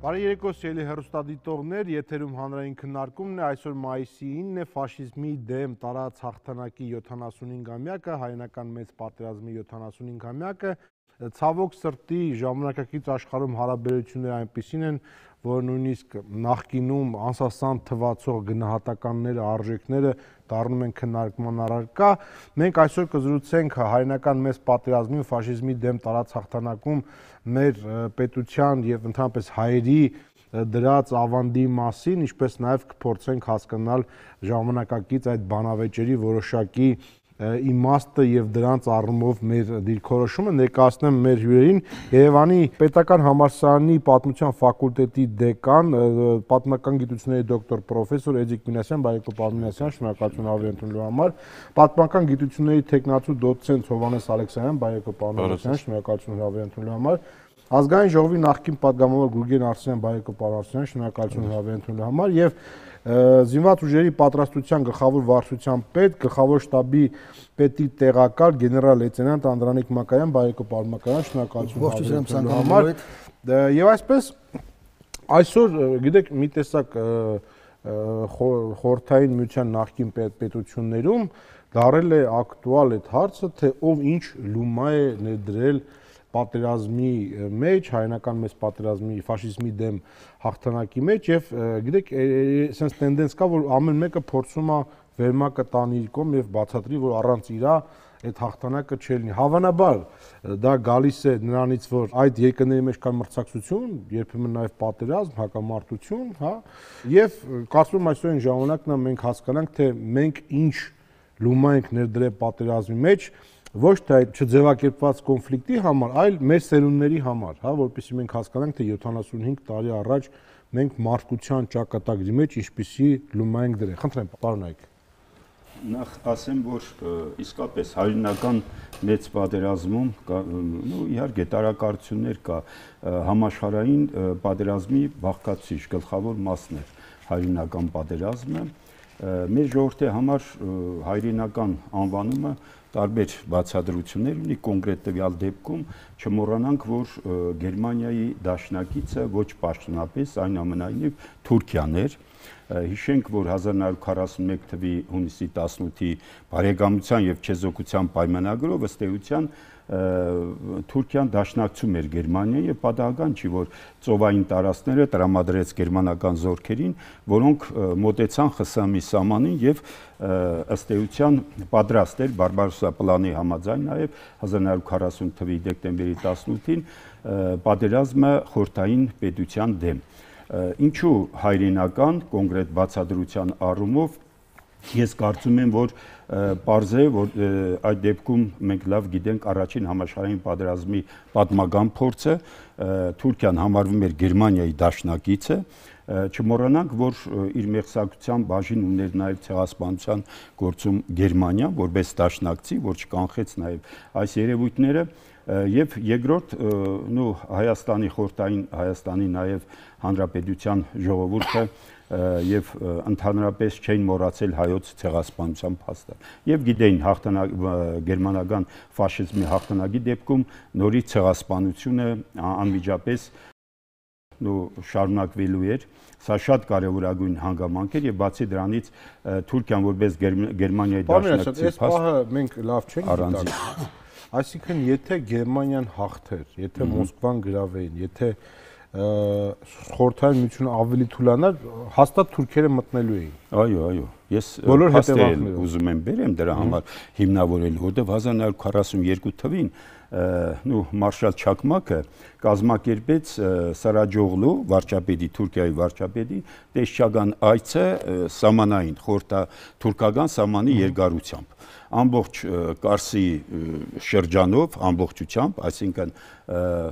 Բարի երեկո սիրելի հերոստադիտողներ, եթերում հանրային քննարկումն է, այսօր մայիսի 9-ն է ֆաշիզմի դեմ տարած հաղթանակի 75-ամյակը, հայանական մեծ պատերազմի 75-ամյակը։ Ցավոք սրտի ժամանակակից աշխարհում հարաբերությունները այնպիսին են, որ նույնիսկ նախկինում անսասան թվացող գնահատականները, արժեքները դառնում են քննարկման առարկա։ Մենք այսօր կզրուցենք հայանական մեծ պատերազմի ու ֆաշիզմի դեմ տարած հաղթանակում մեր պետության եւ ընդհանրապես հայերի դրած ավանդի մասին, ինչպես նաև կփորձենք հասկանալ ժամանակակից այդ բանավեճերի որոշակի իմաստը եւ դրանց առումով մեր դիրքորոշումը ներկայացնեմ մեր հյուրերին Երևանի Պետական համալսարանի պատմության ֆակուլտետի դեկան պատմական գիտությունների դոկտոր պրոֆեսոր Էդիկ Մինասյան, բարեկամ Պարմինասյան, շնորհակալություն ավելի ընդունելու համար, պատմական գիտությունների տեխնացու դոցենտ Հովանես Ալեքսանյան, բարեկամ Պարմինասյան, շնորհակալություն ավելի ընդունելու համար, ազգային ժողովի նախկին պատգամավոր Գուրգեն Արսյան, բարեկամ Պարմինասյան, շնորհակալություն ավելի ընդունելու համար եւ զինված ուժերի պատրաստության գլխավոր վարչության պետ, գլխավոր շտաբի պետի տեղակալ գեներալ լեյտենանտ Անդրանիկ Մակայան, բարեկամ պարոն Մակայան, շնորհակալություն հավաքելու համար։ Եվ այսպես այսօր գիտեք մի տեսակ խորթային միության նախկին պետություններում դարել է ակտուալ այդ հարցը, թե ով ինչ լումա է ներդրել պատերազմի մեջ, հայանական մեծ պատերազմի, ֆաշիզմի դեմ հաղթանակի մեջ եւ գիտեք, sense տենդենս կա, որ ամեն մեկը փորձում է վերմակը տանի իր կողմ եւ բացատրի, որ առանց իրա այդ հաղթանակը չի լինի։ Հավանաբար դա գալիս է նրանից, որ այդ երկրների մեջ կան մրցակցություն, երբեմն նաև պատերազմ, հակամարտություն, հա, եւ կարծում եմ այսօր այն ժամանակն է մենք հասկանանք, թե մենք ինչ լումա ենք ներդրել պատերազմի մեջ, ոչ թե այդ չձևակերպված կոնֆլիկտի համար, այլ մեր սերունդների համար, հա, որովհետեւ մենք հասկանանք, թե 75 տարի առաջ մենք մարդկության ճակատագրի մեջ ինչպիսի լումայինք դրել։ Խնդրեմ, պարոն Այկ։ Նախ ասեմ, որ իսկապես հայրենական մեծ պատերազմում, նո իհարկե տարակարություններ կա, համաշխարհային պատերազմի բաղկացիչ գլխավոր մասն է հայրենական պատերազմը։ Մեր ժողովրդի համար հայրենական անվանումը տարբեր բացադրություններ ունի կոնկրետ տվյալ դեպքում չմոռանանք որ Գերմանիայի դաշնակիցը ոչ պաշտոնապես այն ամենայնիվ Թուրքիան էր հիշենք, որ 1941 թվականի հունիսի 18-ի բարեկամության եւ չեզոքության պայմանագրով ըստ էության Թուրքիան դաշնակցում էր Գերմանիայի եւ պատահական չի որ ծովային տարածքները տրամադրեց գերմանական զորքերին, որոնք մոտեցան ԽՍՀՄ-ի սահմանին եւ ըստ էության պատրաստ էր բարբարոսա պլանի համաձայն նաեւ 1940 թվականի դեկտեմբերի 18-ին պատերազմը խորթային պետության դեմ ինչու հայրենական կոնկրետ բացադրության առումով ես կարծում եմ որ Պարզ է, որ այդ դեպքում մենք լավ գիտենք առաջին համաշխարհային պատերազմի պատմական փորձը, Թուրքիան համարվում էր Գերմանիայի դաշնակիցը, չմոռանանք, որ իր մեղսակցության բաժին ուներ նաև ցեղասպանության գործում Գերմանիա, որպես դաշնակցի, որ չկանխեց նաև այս երևույթները, եւ երկրորդ նո Հայաստանի խորտային Հայաստանի նաև հանրապետության ժողովուրդը եւ ընդհանրապես չէին մոռացել հայոց ցեղասպանության փաստը։ Եվ գիտեին հաղթանակ գերմանական ֆաշիզմի հաղթանակի դեպքում նորից ցեղասպանությունը անմիջապես նո շարունակվելու էր սա շատ կարևորագույն հանգամանք էր եւ բացի դրանից Թուրքիան որպես Գերմանիայի դաշնակցի փաստ Պարզ է, այս պահը մենք լավ չենք գիտակցում։ Այսինքն եթե Գերմանիան հաղթեր, եթե Մոսկվան գրավեին, եթե խորթային միությունը ավելի թուլանար, հաստատ թուրքերը մտնելու էին։ Այո, այո։ Ես բոլոր հետևանքները ուզում եմ բերեմ դրա համար հիմնավորել, որտեղ 1942 թվին նու մարշալ Չակմակը կազմակերպեց Սարաջողլու վարչապետի Թուրքիայի վարչապետի տեսչական այցը սամանային խորտա թուրքական սամանի երկարությամբ ամբողջ Կարսի շրջանով ամբողջությամբ, այսինքն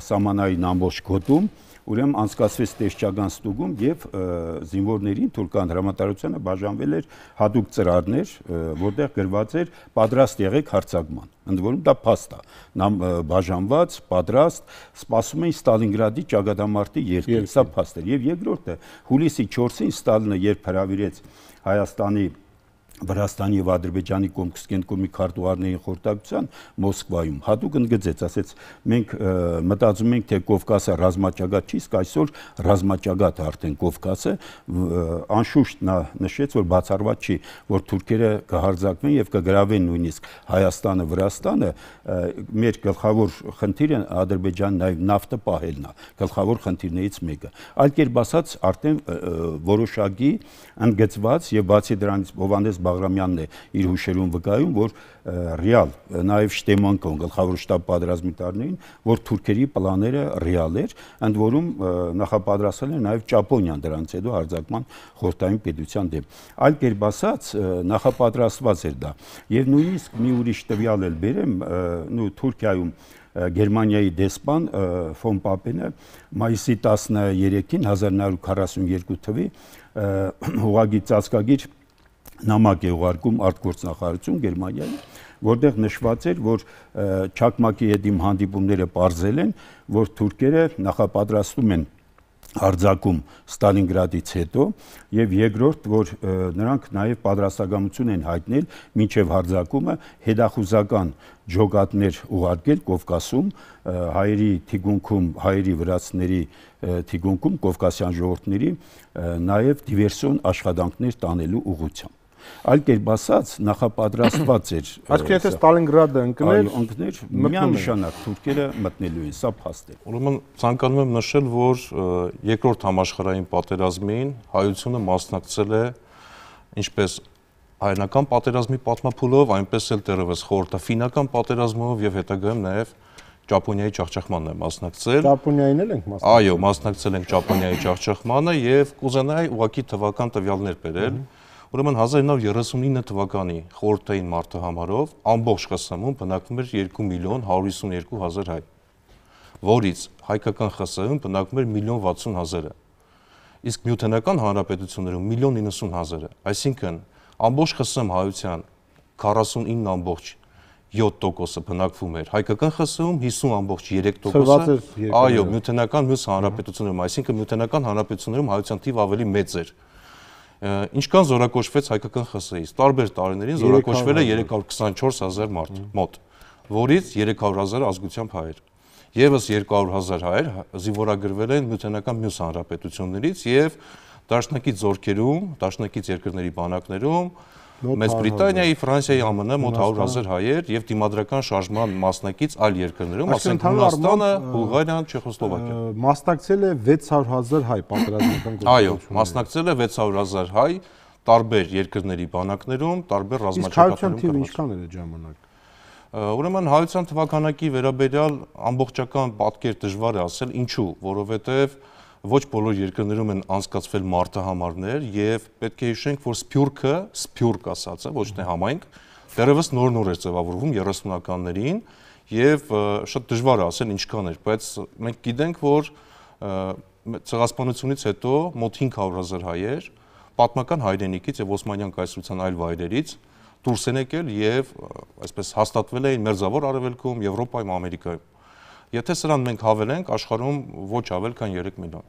սամանային ամբողջ գոտում ուրեմն անցկացվեց տեսչական ստուգում եւ զինվորներին թուրքական հրամանատարությունը բաժանվել էր հadoop ծրարներ, որտեղ գրված էր պատրաստ եղեք հարցակման։ Ընդ որում դա փաստ է։ Նա բաժանված, պատրաստ, սպասում էին Ստալինգրադի ճակատամարտի երկրի, սա փաստ էր։ Եվ երկրորդը հուլիսի 4-ին Ստալինը երբ հրավիրեց Հայաստանի Վրաստանի եւ Ադրբեջանի կողմից կենտկոմի քարտուղարների խորհրդակցության Մոսկվայում հատուկ ընդգծեց, ասեց մենք մտածում ենք թե Կովկասը ռազմաճակատ չի, իսկ այսօր ռազմաճակատ արդեն Կովկասը անշուշտ նա նշեց, որ բացառված չի, որ թուրքերը կհարձակվեն եւ կգրավեն նույնիսկ Հայաստանը, Վրաստանը, մեր գլխավոր խնդիրը Ադրբեջանն այլ նավթը պահելն է, գլխավոր խնդիրներից մեկը։ Այլ կերպ ասած արդեն որոշակի ընդգծված եւ բացի դրանից Հովանես Բաղրամյանն է իր հուշերում վկայում, որ ռեալ, նաև Շտեմանկոն գլխավոր շտաբ պատրաստի տարնեին, որ թուրքերի պլաները ռեալ էր, ընդ որում նախապատրաստել էր նաև Ճապոնիան դրանց հետո հարձակման խորտային պետության դեմ։ Այլ կերպ ասած, նախապատրաստված էր դա։ Եվ նույնիսկ մի ուրիշ տվյալ էլ բերեմ, նու Թուրքիայում Գերմանիայի դեսպան ֆոն Պապենը մայիսի 13-ին 1942 թվի հողագի ծածկագիր նամակ է ուղարկում արտգործնախարարություն Գերմանիայի, որտեղ նշված էր, որ Չակմակի հետ իմ հանդիպումները ողրզել են, որ թուրքերը նախապատրաստում են արձակում Ստալինգրադից հետո եւ երկրորդ որ նրանք նաեւ պատրաստակամություն են հայտնել մինչեւ հարձակումը հետախուզական ջոկատներ ուղարկել Կովկասում հայերի թիգունքում հայերի վրացների թիգունքում կովկասյան ժողովրդների նաեւ դիվերսիոն աշխատանքներ տանելու ուղղությամբ Այլ կերպ ասած, նախապատրաստված էր։ Այսինքն եթե Ստալինգրադը ընկներ, ընկներ միանշանակ թուրքերը մտնելու են, սա փաստ է։ Ուրեմն ցանկանում եմ նշել, որ երկրորդ համաշխարհային պատերազմին հայությունը մասնակցել է ինչպես հայնական պատերազմի պատմապուլով, այնպես էլ դեռևս խորհրդը ֆինական պատերազմով եւ հետագայում նաեւ Ճապոնիայի ճախճախմանն է մասնակցել։ Ճապոնիային էլ ենք մասնակցել։ Այո, մասնակցել ենք Ճապոնիայի ճախճախմանը եւ կուզենայի ուղակի թվական տվյալներ բերել։ mm -hmm Ուրեմն 1939 թվականի խորհրդային մարտահամարով ամբողջ ԽՍՀՄ-ում բնակվում էր 2 միլիոն 152 հազար հայ, որից հայկական ԽՍՀՄ-ում բնակվում էր 1 միլիոն 60 հազարը, իսկ Միութենական Հանրապետություններում 1 միլիոն 90 հազարը, այսինքն ամբողջ ԽՍՀՄ հայության 49.7%-ը բնակվում էր հայկական ԽՍՀՄ-ում 50.3%-ը, այո, Միութենական մյուս հանրապետություններում, այսինքն Միութենական հանրապետություններում հայության թիվը ավելի մեծ էր 49.7 ինչքան զորակոչվեց հայկական ԽՍՀ-ից։ Տարբեր տարիներին զորակոչվել է 324000 մարդ մոտ, որից 300000 ազգությամբ հայեր։ Եվս 200000 հայեր զիվորագրվել են Միութենական մյուս հանրապետություններից եւ դաշնակից զորքերում, դաշնակից երկրների բանակներում Մեծ Բրիտանիայի, Ֆրանսիայի, ԱՄՆ մոտ 100.000 հայեր եւ դիմադրական շարժման մասնակից այլ երկրներում, ասենք Հունաստանը, Բուլղարիան, Չեխոսլովակիան։ Մասնակցել է 600.000 հայ պատերազմական գործողություններին։ Այո, մասնակցել է 600.000 հայ տարբեր երկրների բանակներում, տարբեր ռազմաճակատներում։ Իսկ հայության թիվը ինչքան էր այդ ժամանակ։ Ուրեմն հայության թվականակի վերաբերյալ ամբողջական պատկեր դժվար է ասել, ինչու, որովհետեւ ոչ բոլոր երկրներում են անցկացվել մարտահամարներ եւ պետք է հիշենք, որ Սփյուռքը, Սփյուռք ասածը, ոչ թե համայնք, դեռևս նոր-նոր էր ձևավորվում 30-ականներին եւ շատ դժվար է ասել ինչքան էր, բայց մենք գիտենք, որ ցեղասպանությունից հետո մոտ 500.000 հայեր պատմական հայրենիքից եւ Օսմանյան կայսրության այլ վայրերից դուրս են եկել եւ այսպես հաստատվել էին մերձավոր արևելքում, Եվրոպայում, Ամերիկայում։ Եթե սրան մենք հավելենք, աշխարհում ոչ ավել քան 3 միլիոն։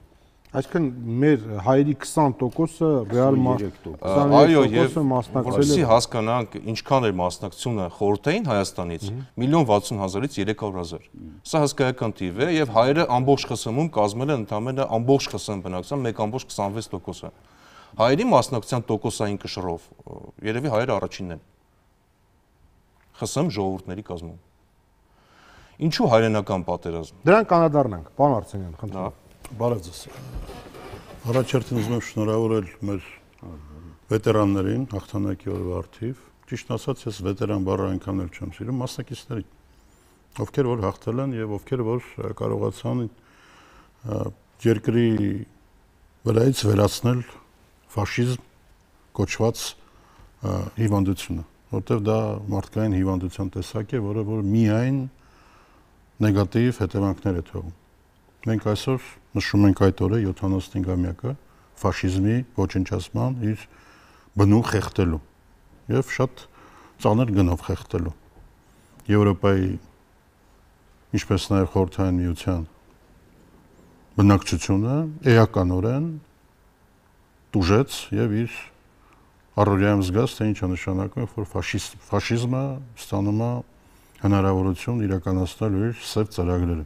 Այսինքն մեր հայերի 20%-ը ռեալ մասնակցությունը այո եւ մասնակցել է որպեսզի հասկանանք ինչքան էր մասնակցությունը խորհրդային Հայաստանից 1 60000-ից 300000 սա հսկայական թիվ է եւ հայերը ամբողջ ԽՍՀՄ-ում կազմել են ընդամենը ամբողջ ԽՍՀՄ բնակության 1.26%-ը հայերի մասնակցության տոկոսային կշռով երևի հայերը առաջինն են ԽՍՀՄ ժողովուրդների կազմում ինչու հայրենական պատերազմ դրան կանադառնանք պարոն Արսենյան խնդրում Բարև ձեզ։ Առաջերտին ուզում եմ շնորհավորել մեր վետերաններին, հաղթանակի օրվա արդիվ։ Ճիշտ ասած, ես վետերան բառը այնքան էլ չեմ սիրում, մասնակիցներին, ովքեր որ հաղթել են եւ ովքեր որ կարողացան երկրի վրայից վերացնել ֆաշիզմ կոչված հիվանդությունը, որտեղ դա մարդկային հիվանդության տեսակ է, որը որ միայն նեգատիվ հետևանքներ է թողում։ Մենք այսօր նշում ենք այդ օրը 75-ամյակը ֆաշիզմի ոչնչացման իր բնու խեղտելու եւ շատ ծանր գնով խեղտելու Եվրոպայի ինչպես նաեւ խորհրդային միության բնակչությունը էականորեն տուժեց եւ իր առօրյայում զգաց, թե ինչա նշանակում է, որ ֆաշիզմ ֆաշիզմը ստանում է հնարավորություն իրականացնել իր սև ծրագրերը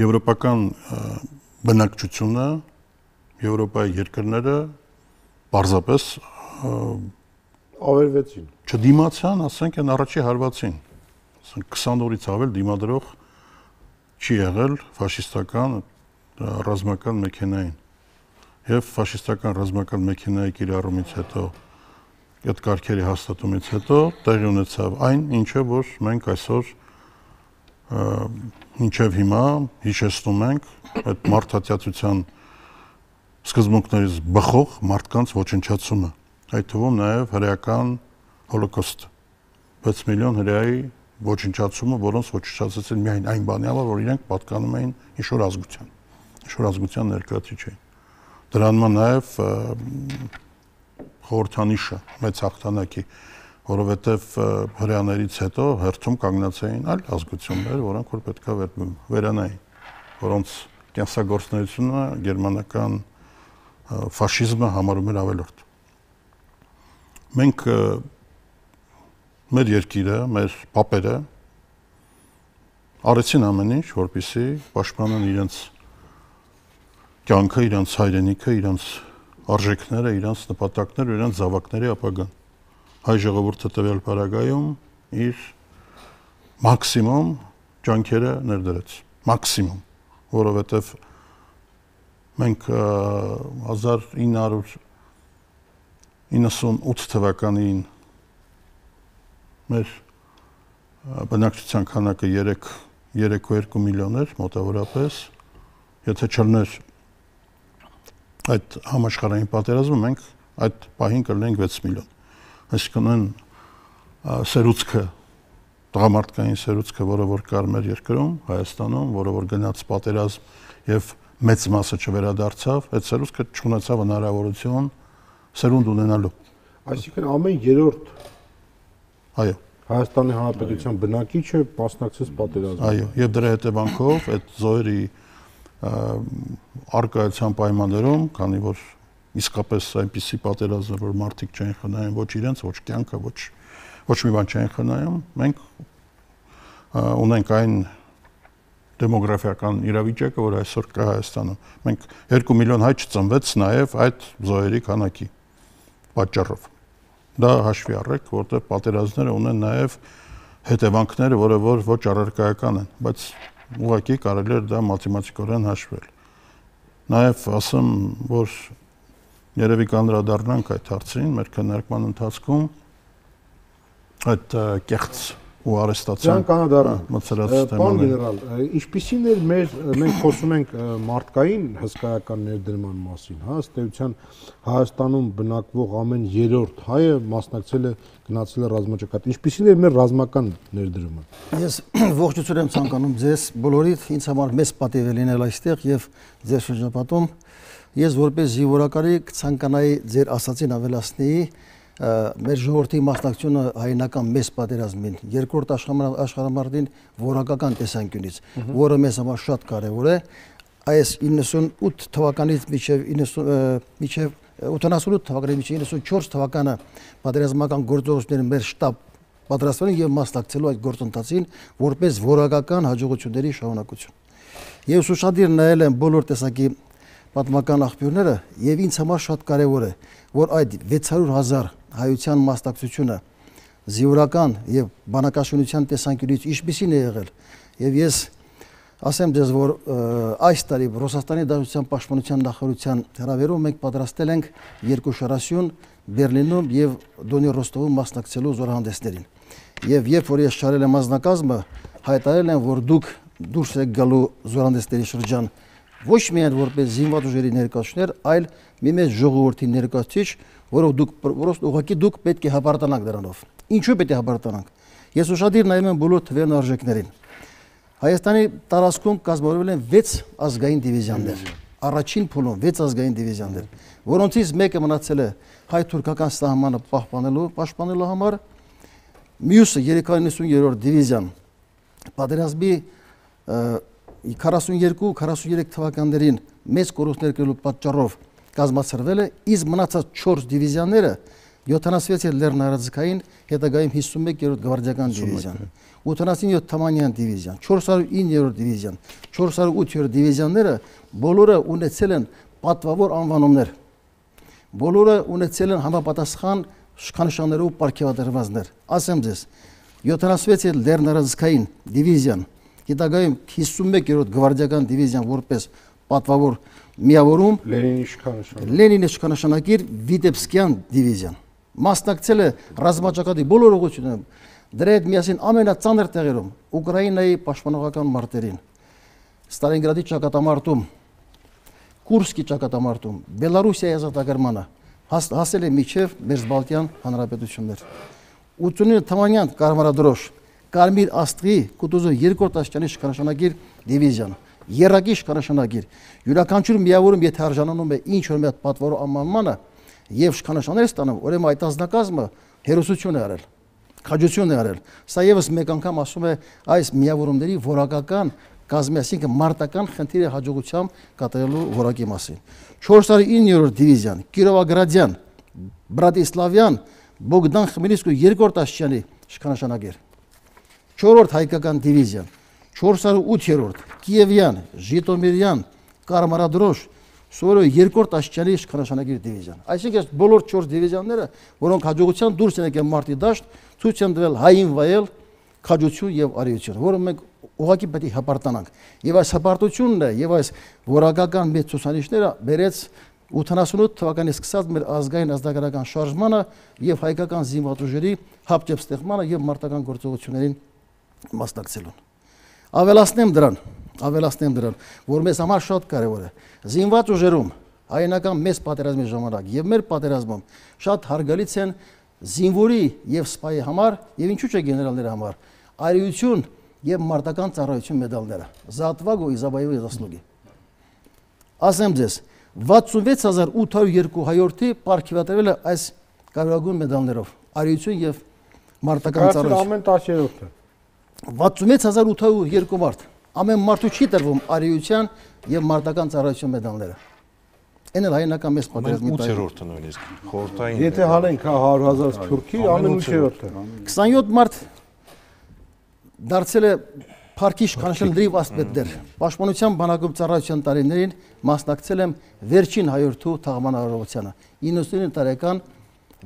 եվրոպական բնակչությունը Եվրոպայի երկրները պարզապես ավերվեցին։ Չդիմացան, ասենք, այն առաջի հարվածին։ Ասենք 20 օրից ավել դիմադրող չի եղել ֆաշիստական ռազմական մեքենային։ Եվ ֆաշիստական ռազմական մեքենայի կիրառումից հետո այդ կարգերի հաստատումից հետո տեղի ունեցավ այն, ինչը որ մենք այսօր մինչև հիմա հիշեցնում ենք այդ մարդատյացության սկզբունքներից բխող մարդկանց ոչնչացումը, այդ թվում նաև հրեական հոլոկոստը։ 6 միլիոն հրեայի ոչնչացումը, որոնց ոչնչացեցին միայն այն բանի համար, որ իրենք պատկանում էին ինչ-որ ազգության, ինչ-որ ազգության ներկայացիչ էին։ Դրանმა նաև խորհրդանիշը մեծ հաղթանակի որովհետև հрьяաներից հետո հերթում կանգնացային այլ ազգություններ, որոնք որ պետքա վերանային, որոնց կենսագործնությունը գերմանական ֆաշիզմը համարում էր ավելորդ։ Մենք մեր երկիրը, մեր papերը արեցին ամեն ինչ, որպիսի պաշտպանեն իրենց կյանքը, իրենց հայրենիքը, իրենց արժեքները, իրենց նպատակները, իրենց զավակների ապագան հայ ժողովուրդը տվյալ պարագայում իր մաքսիմում ջանքերը ներդրեց մաքսիմում որովհետև մենք 1998 թվականին մեր բնակչության քանակը 3 3.2 միլիոն էր մոտավորապես եթե չլներ այդ համաշխարհային պատերազմը մենք այդ պահին կլինենք 6 միլիոն այսինքն այն սերուցքը տղամարդկային սերուցքը, որը որ կար մեր երկրում, Հայաստանում, որը որ գնաց պատերազմ եւ մեծ մասը չվերադարձավ, այդ սերուցքը չունեցավ հնարավորություն սերունդ ունենալու։ Այսինքն ամեն երրորդ այո Հայաստանի Հանրապետության բնակիչը մասնակցեց պատերազմին։ Այո, եւ դրա հետևանքով այդ զոհերի արկայության պայմաններում, քանի որ իսկապես այնպիսի պատերազմ, որ մարդիկ չեն խնայում ոչ իրենց, ոչ կյանքը, ոչ ոչ մի բան չեն խնայում, մենք ունենք այն դեմոգրաֆիական իրավիճակը, որ այսօր կա Հայաստանում։ Մենք 2 միլիոն հայ չծնվեց նաև այդ զոհերի քանակի պատճառով։ Դա հաշվի առեք, որտեղ պատերազմները ունեն նաև հետևանքները, որը որ ոչ առարկայական են, բայց ուղղակի կարելի է դա մաթեմատիկորեն հաշվել։ Նաև ասեմ, որ Երևի կանդրադառնանք այդ հարցին մեր քննարկման ընթացքում այդ կեղծ ու արեստացիան կանադարան մցրած թեմաներ։ Պարոն գեներալ, ինչպիսին էր մեր մենք խոսում ենք մարդկային հսկայական ներդրման մասին, հա, ստեյության Հայաստանում բնակվող ամեն երրորդ հայը մասնակցել է գնացել է ռազմաճակատ։ Ինչպիսին էր մեր ռազմական ներդրումը։ Ես ողջություն եմ ցանկանում ձեզ բոլորիդ, ինձ համար մեծ պատիվ է լինել այստեղ եւ ձեր շրջապատում։ Ես որպես զինվորակարի կցանկանայի ձեր ասացին ավելացնեի մեր ժողովրդի մասնակցությունը հայնական մեծ պատերազմին, երկրորդ աշխարհամարտին որակական տեսանկյունից, որը մեզ համար շատ կարևոր է, այս 98 թվականից մինչև 90 մինչև 88 թվականի մինչև 94 թվականը պատերազմական գործողությունները մեր շտաբ պատրաստվել են եւ մասնակցելու այդ գործընթացին որպես որակական հաջողությունների շարունակություն։ Եվ ուսուցադիր նայել են բոլոր տեսակի պատմական աղբյուրները եւ ինձ համար շատ կարեւոր է, որ այդ 600.000 հայության մասնակցությունը զիուրական եւ բանակաշինության տեսանկյունից ինչպիսին է եղել եւ ես ասեմ ձեզ որ այս տարի Ռուսաստանի Դաշնության Պաշտպանության նախարարության հրավերով մենք պատրաստել ենք երկու շարասյուն Բերլինում եւ Դոնի Ռոստովում մասնակցելու զորահանդեսներին եւ երբ որ ես շարել եմ անձնակազմը հայտարել են որ դուք դուրս եք գալու զորանդեսների շրջան ոչ միայն որպես զինված ուժերի ներկայացուցիչներ, այլ մի մեծ ժողովրդի ներկայացուցիչ, որով դուք որոնց ուղղակի դուք պետք է հապարտանանք դրանով։ Ինչու պետք է հապարտանանք։ Ես ուշադիր նայում եմ բոլոր թվերն արժեքներին։ Հայաստանի տարածքում կազմավորվել են 6 ազգային դիվիզիաներ։ Առաջին փուլում 6 ազգային դիվիզիաներ, որոնցից մեկը մնացել է հայ-թուրքական սահմանը պահպանելու, պաշտպանելու համար, մյուսը 390-րդ դիվիզիան պատերազմի 42-43 թվականներին մեծ կորուստներ կերելու պատճառով կազմացրվել է, իսկ մնացած 4 դիվիզիաները 76 է լեռնարազգային, հետագայում 51-րդ գվարդիական դիվիզիան, 87 թամանյան դիվիզիան, 409-րդ դիվիզիան, 408-րդ դիվիզիանները բոլորը ունեցել են պատվավոր անվանումներ։ Բոլորը ունեցել են համապատասխան շքանշաններով պարգևատրվածներ։ Ասեմ ձեզ, 76 է լեռնարազգային դիվիզիան, 409 Գիտակայում 51-րդ գվարդիական դիվիզիան որպես պատվավոր միավորում Լենինի շքանշանակիր Լենինի շքանշանակիր Վիտեբսկյան դիվիզիան։ Մասնակցել է ռազմաճակատի բոլոր ուղղությունները, դրա հետ միասին ամենածանր տեղերում Ուկրաինայի պաշտպանողական մարտերին, Ստալինգրադի ճակատամարտում, Կուրսկի ճակատամարտում, Բելարուսիայի ազատագրմանը հասել է միջև Մերձբալտյան հանրապետություններ։ 89 թվականյան կարմարադրոշ Կարմիր աստղի կուտուզը երկրորդ աստիճանի շքանշանագիր դիվիզիան, երակի շքանշանագիր։ Յուրաքանչյուր միավորում եթե արժանանում է ինչ որ մի հատ պատվարու անմանմանը եւ շքանշաններ ստանում, ուրեմն այդ ազնագազմը հերոսություն է արել քաջություն է արել։ Սա եւս մեկ անգամ ասում է այս միավորումների որակական կազմի, այսինքն մարտական խնդիրը հաջողությամբ կատարելու որակի մասին։ 409-րդ դիվիզիան, Կիրովագրադյան, Բրատիսլավյան, Բոգդան Խմելնիսկու երկրորդ աստիճանի շքանշանագեր։ 4-րդ հայկական դիվիզիան, 408-րդ Կիևյան, Ժիտոմիրյան, Կարմարադրոշ, Սորո երկրորդ աշճանի իշխանաշանակիր դիվիզիան։ Այսինքն այս բոլոր 4 դիվիզիաները, որոնք հաջողության դուրս են եկել մարտի դաշտ, ցույց են տվել հային վայել քաջություն եւ արիություն, որը մենք ուղակի պետք է հպարտանանք։ Եվ այս հպարտությունն է եւ այս որակական մեծ ցուցանիշները բերեց 88 թվականից սկսած մեր ազգային ազգագրական շարժմանը եւ հայկական զինվաճույժերի հապճեպ ստեղծմանը եւ մարտական գործողություններին մասնակցելուն։ Ավելացնեմ դրան, ավելացնեմ դրան, որ մեզ համար շատ կարևոր է։ Զինված ուժերում հայնական մեծ պատերազմի ժամանակ եւ մեր պատերազմում շատ հարգալից են զինվորի եւ սպայի համար եւ ինչու՞ չէ գեներալների համար արիություն եւ մարտական ծառայություն մեդալները Զատվագո Իզաբայևի զասլուգի ասեմ ձեզ 66802 հայորդի ապարքիվատրվել է այս կարողագույն մեդալներով արիություն եւ մարտական ծառայություն ամեն 10-րդը 66802 մարդ։ Ամեն մարդու չի տրվում արիության եւ մարտական ծառայության մեդալները։ Այն էլ հայնական մեծ պատերազմի տակ։ 8-րդը նույնիսկ խորտային։ Եթե հալենք 100.000 հա թուրքի, ամեն 8-րդը։ 27 մարդ դարձել է Փարքի Շքանշնդրի վաստպետներ։ Պաշտպանության բանակում ծառայության տարիներին մասնակցել եմ վերջին հայորդու թաղման արարողությանը։ 99 տարեկան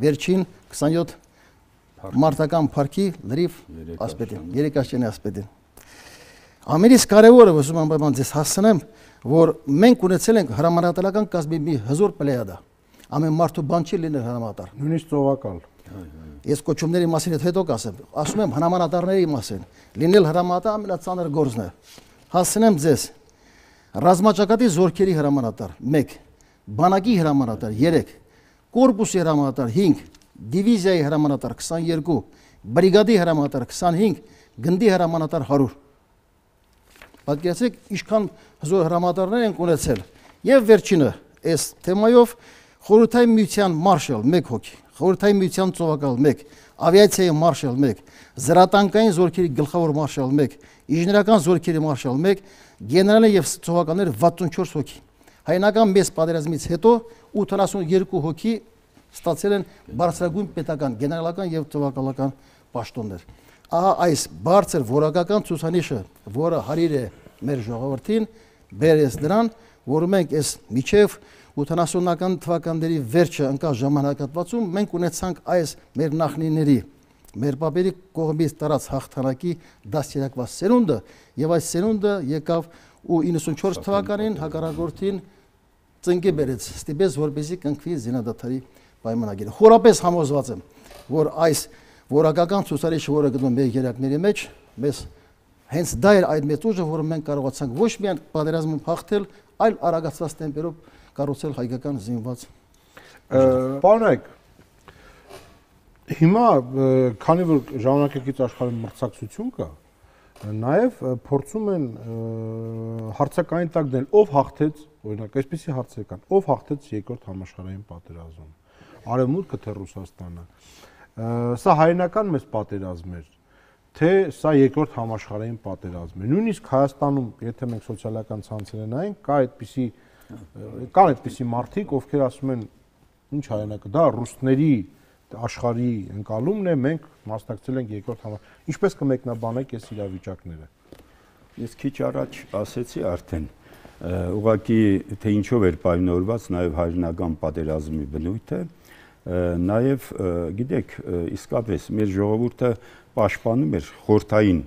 վերջին 27 մարտական парքի լրիվ ասպետին, երեկաշենի ասպետին։ Ամերից կարևորը ուսում անպայման ձեզ հասցնեմ, որ մենք ունեցել ենք հրամանատարական կազմի մի հզոր պլեյադա։ Ամեն մարդու բան չի լինել հրամանատար։ Նույնիսկ ծովակալ։ Ես կոչումների մասին հետո կասեմ, ասում եմ հրամանատարների մասին։ Լինել հրամանատար ամենածանր գործն է։ Հասցնեմ ձեզ ռազմաճակատի զորքերի հրամանատար 1, բանակի հրամանատար 3, կորպուսի հրամանատար 5, դիվիզիայի հրամանատար 22, բրիգադի հրամանատար 25, գնդի հրամանատար 100։ Պատկերացրեք, ինչքան հզոր հրամանատարներ են ունեցել։ Եվ վերջինը այս թեմայով խորհրդային միության մարշալ 1 հոգի, խորհրդային միության ծովակալ 1, ավիացիայի մարշալ 1, զրատանկային զորքերի գլխավոր մարշալ 1, ինժեներական զորքերի մարշալ 1, գեներալներ եւ ծովականներ 64 հոգի։ Հայնական մեծ պատերազմից հետո 82 հոգի ստացել են բարձրագույն պետական, գեներալական եւ թվակալական պաշտոններ։ Ահա այս բարձր որակական ցուցանիշը, որը հարիր է մեր ժողովրդին, բերես նրան, որ մենք այս միջև 80-ական թվականների վերջը ընկած ժամանակահատվածում մենք ունեցանք այս մեր նախնիների մեր պապերի կողմից տարած հաղթանակի դաստիարակված սերունդը եւ այս սերունդը եկավ ու 94 թվականին հակառակորդին ծնկի բերեց ստիպեց որպեսի կնքվի զինադատարի պայմանագիրը։ Խորապես համոզված եմ, որ այս որակական ցուցարիչը, որը գտնում մեր երակների մեջ, մեզ հենց դա էր այդ մեծ ուժը, որը մենք կարողացանք ոչ միայն պատերազմում հաղթել, այլ արագացված տեմպերով կառուցել հայկական զինված։ Պարոնայք, հիմա քանի որ ժամանակակից աշխարհում մրցակցություն կա, նաև փորձում են հարցակային տակ դնել ով հաղթեց, օրինակ, այսպիսի հարցեր կան, ով հաղթեց երկրորդ համաշխարհային պատերազմում արևմուտքը, թե Ռուսաստանը։ Սա հայերենական մեծ պատերազմ էր, թե սա երկրորդ համաշխարհային պատերազմ է։ Նույնիսկ Հայաստանում, եթե մենք սոցիալական ցանցերը նայենք, կա այդպիսի կան այդպիսի մարդիկ, ովքեր ասում են ինչ հայանակը, դա ռուսների աշխարհի ընկալումն է, մենք մասնակցել ենք երկրորդ համար։ Ինչպես կմեկնաբանեք այս իրավիճակները։ Ես քիչ առաջ ասեցի արդեն, ուղղակի թե ինչով էր պայմանավորված նաև հայրենական պատերազմի բնույթը, նաև գիտեք իսկապես մեր ժողովուրդը պաշտպանում էր խորթային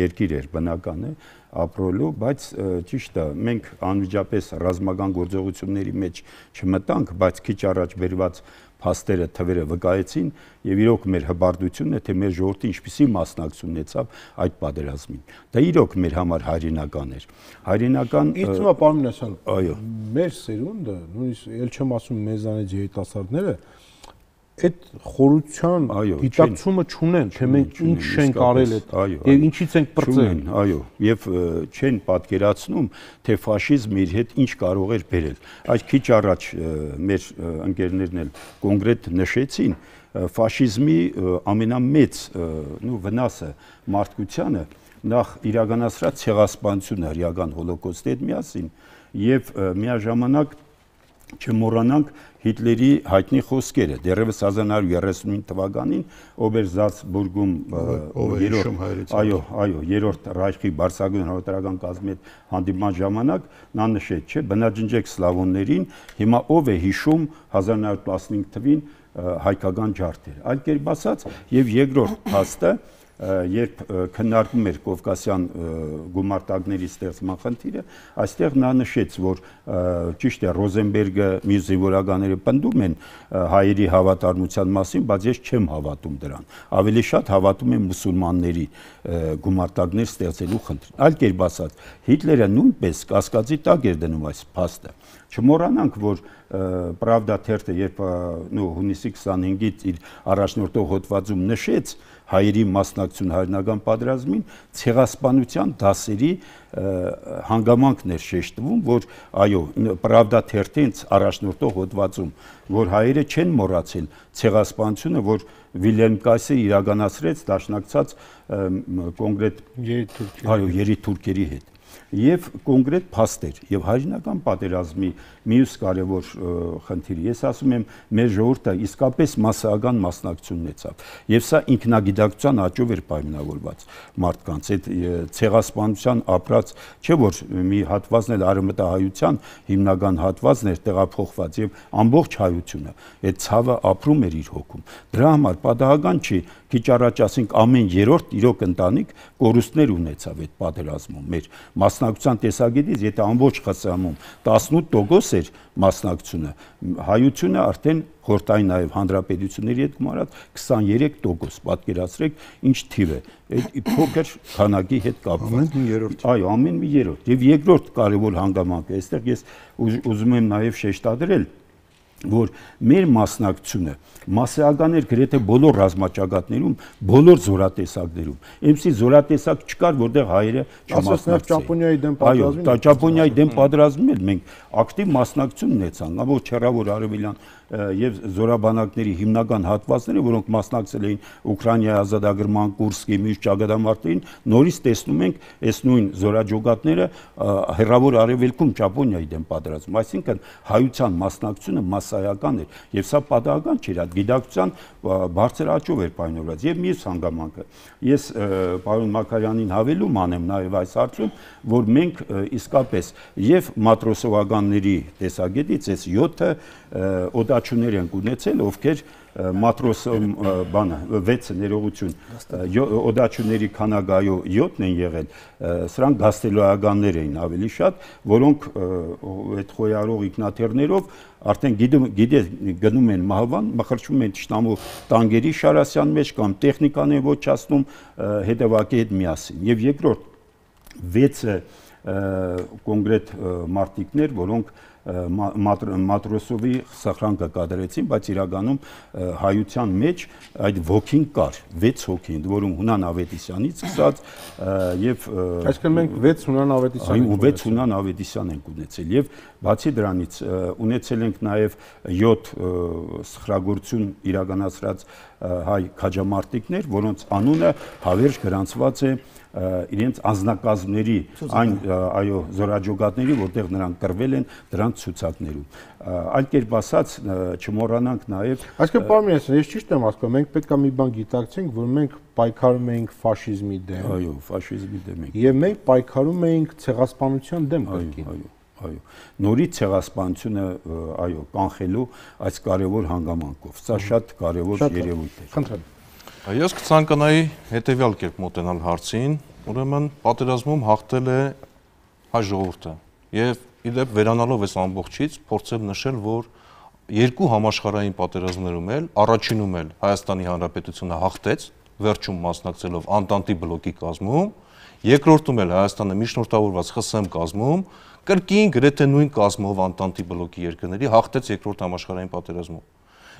երկիր էր բնական է ապրելու, բայց ճիշտ է, մենք անմիջապես ռազմական գործողությունների մեջ չմտանք, բայց քիչ առաջ վերված փաստերը թվերը վկայեցին եւ իրոք մեր հբարդությունն է թե մեր ժողովրդը ինչպիսի մասնակցություն ունեցավ այդ պատերազմին դա իրոք մեր համար հայրենական էր հայրենական իցմա պարոն ասան այո մեր սերունդը նույնիսկ ել չեմ ասում մեզանից երիտասարդները այդ խորության դիտակցումը չունեն, թե մենք ինչ ենք արել այդ եւ ինչից ենք բրծել։ Այո, եւ չեն պատկերացնում, թե ֆաշիզմը իր հետ ինչ կարող էր բերել։ Այդ քիչ առաջ մեր ընկերներն էլ կոնկրետ նշեցին ֆաշիզմի ամենամեծ նու վնասը մարդկությանը նախ իրականացրած ցեղասպանությունը, իրական հոլոկոստի հետ միասին եւ միաժամանակ չմոռանանք Հիտլերի հայտնի խոսքերը դեռևս 1935 թվականին Օբերզալցբուրգում երրորդ այո այո երրորդ ռայխի բարձրագույն հավատարական կազմի հետ հանդիպման ժամանակ նա նշեց չէ բնաջնջեք սլավոններին հիմա ով է հիշում 1915 թվին հայկական ջարդեր այլ կերպ ասած եւ երկրորդ փաստը երբ քննարկում էր Կովկասյան գումարտակների ստեղծման խնդիրը, այստեղ նա նշեց, որ ճիշտ է Ռոզենբերգը մի զինվորականները պնդում են հայերի հավատարմության մասին, բայց ես չեմ հավատում դրան։ Ավելի շատ հավատում եմ մուսուլմանների գումարտակներ ստեղծելու խնդրին։ Այլ կերպ ասած, Հիտլերը նույնպես կասկածի տակ էր դնում այս փաստը։ Չմոռանանք, որ Պրավդա թերթը երբ նո հունիսի 25-ից իր առաջնորդող հոդվածում նշեց, հայերի մասնակցություն հայրենական պատերազմին ցեղասպանության դասերի հանգամանքներ շեշտվում, որ այո, Պրավդա թերթից առաջնորդող հոդվածում, որ հայերը չեն մոռացել ցեղասպանությունը, որ Վիլյամ Կասը իրականացրեց դաշնակցած կոնկրետ երի թուրքերի հետ եւ կոնկրետ փաստեր եւ հայրենական պատերազմի մյուս կարեւոր խնդիրը ես ասում եմ մեր ժողովուրդը իսկապես massական մասնակցություն ունեցավ եւ սա ինքնագիտակցության աճով էր պայմանավորված մարդկանց այդ ցեղասպանության ապրած չէ որ մի հատվածն էլ արմատահայության հիմնական հատվածն էր տեղափոխված եւ ամբողջ հայությունը այդ ցավը ապրում էր իր հոգում դրա համար պատահական չի Քիչ առաջ ասենք ամեն երրորդ իրոք ընտանիք կորուստներ ունեցավ այդ պատերազմում։ Մեր մասնակցության տեսակետից, եթե ամբողջ ԽՍՀՄ-ում 18% էր մասնակցությունը, հայությունը արդեն խորտային նաև հանրապետությունների հետ գումարած 23%, պատկերացրեք, ինչ թիվ է։ Այդ փոքր քանակի հետ կապված։ Ամեն մի երրորդ։ Այո, ամեն մի երրորդ։ Եվ երկրորդ կարևոր հանգամանքը, այստեղ ես ուզում եմ նաև շեշտադրել, որ որ մեր մասնակցությունը մասսայականներ գրեթե բոլոր ռազմաճակատներում, բոլոր զորատեսակներում։ Էմսի զորատեսակ չկար, որտեղ հայերը չմասնակցեին։ Ասած նաև Ճապոնիայի դեմ պատերազմում։ Այո, Ճապոնիայի դեմ պատերազմում էլ մենք ակտիվ մասնակցություն ունեցանք, ամբողջ Չերավոր Արևելյան եւ զորաբանակների հիմնական հատվածները, որոնք մասնակցել էին Ուկրաինայի ազատագրման Կուրսկի մյուս ճակատամարտերին, նորից տեսնում ենք այս նույն զորաճոկատները հերավոր արևելքում Ճապոնիայի դեմ պատերազմում, այսինքն հայության մասնակցությունը մաս հանդիսայական էր եւ սա պատահական չէր, այդ գիտակցության բարձր աճով էր պայմանավորված եւ մյուս հանգամանքը։ Ես պարոն Մակարյանին հավելում անեմ նաեւ այս հարցում, որ մենք իսկապես եւ մատրոսովականների տեսակետից այս 7-ը օտաչուներ են ունեցել, ովքեր և, մատրոս բանը 6-ը ներողություն օդաչուների քանագայո 7-ն են եղել սրանք գաստելոյականներ էին ավելի շատ որոնք այդ խոյարող ինքնաթիռներով արդեն գիտում գիտես գնում են մահվան մխրճում են ճշտամու տանգերի շարասյան մեջ կամ տեխնիկան է ոչացնում հետևակի հետ միասին եւ երկրորդ 6-ը կոնկրետ մարտիկներ որոնք Մատրոսովի սախրանքը կադրեցին, բայց իրականում հայության մեջ այդ ոգին կար, 6 հոգին, որում Հունան Ավետիսյանից սկսած եւ Այսինքն մենք 6 Հունան Ավետիսյան ու 6 Հունան Ավետիսյան ենք ունեցել եւ բացի դրանից ունեցել ենք նաեւ 7 սխրագործություն իրականացրած հայ քաջամարտիկներ, որոնց անունը հավերժ գրանցված է իրենց անznակազմների այն այո զորաջոգատների, որտեղ նրանք կրվել են դրանց ցուցակներում։ Այլ կերպ ասած չմոռանանք նաև Այսինքն պարոն Մինասյան, ես ճիշտ եմ ասում, մենք պետք է մի բան գիտակցենք, որ մենք պայքարում էինք ֆաշիզմի դեմ։ Այո, ֆաշիզմի դեմ ենք։ Եվ մենք պայքարում էինք ցեղասպանության դեմ կրկին։ Այո, այո այո նորից ցեղասպանությունը այո կանխելու այս կարևոր հանգամանքով սա շատ կարևոր երևույթ է խնդրեմ Ես կցանկանայի հետևյալ կերպ մոտենալ հարցին, ուրեմն պատերազմում հաղթել է հայ ժողովուրդը եւ իդեպ վերանալով այս ամբողջից փորձել նշել, որ երկու համաշխարհային պատերազմներում էլ առաջինում էլ Հայաստանի Հանրապետությունը հաղթեց վերջում մասնակցելով Անտանտի բլոկի կազմում, երկրորդում էլ Հայաստանը միջնորդավորված ԽՍՀՄ կազմում, կրկին գրեթե նույն կազմով Անտանտի բլոկի երկրների հաղթեց երկրորդ համաշխարհային պատերազմում։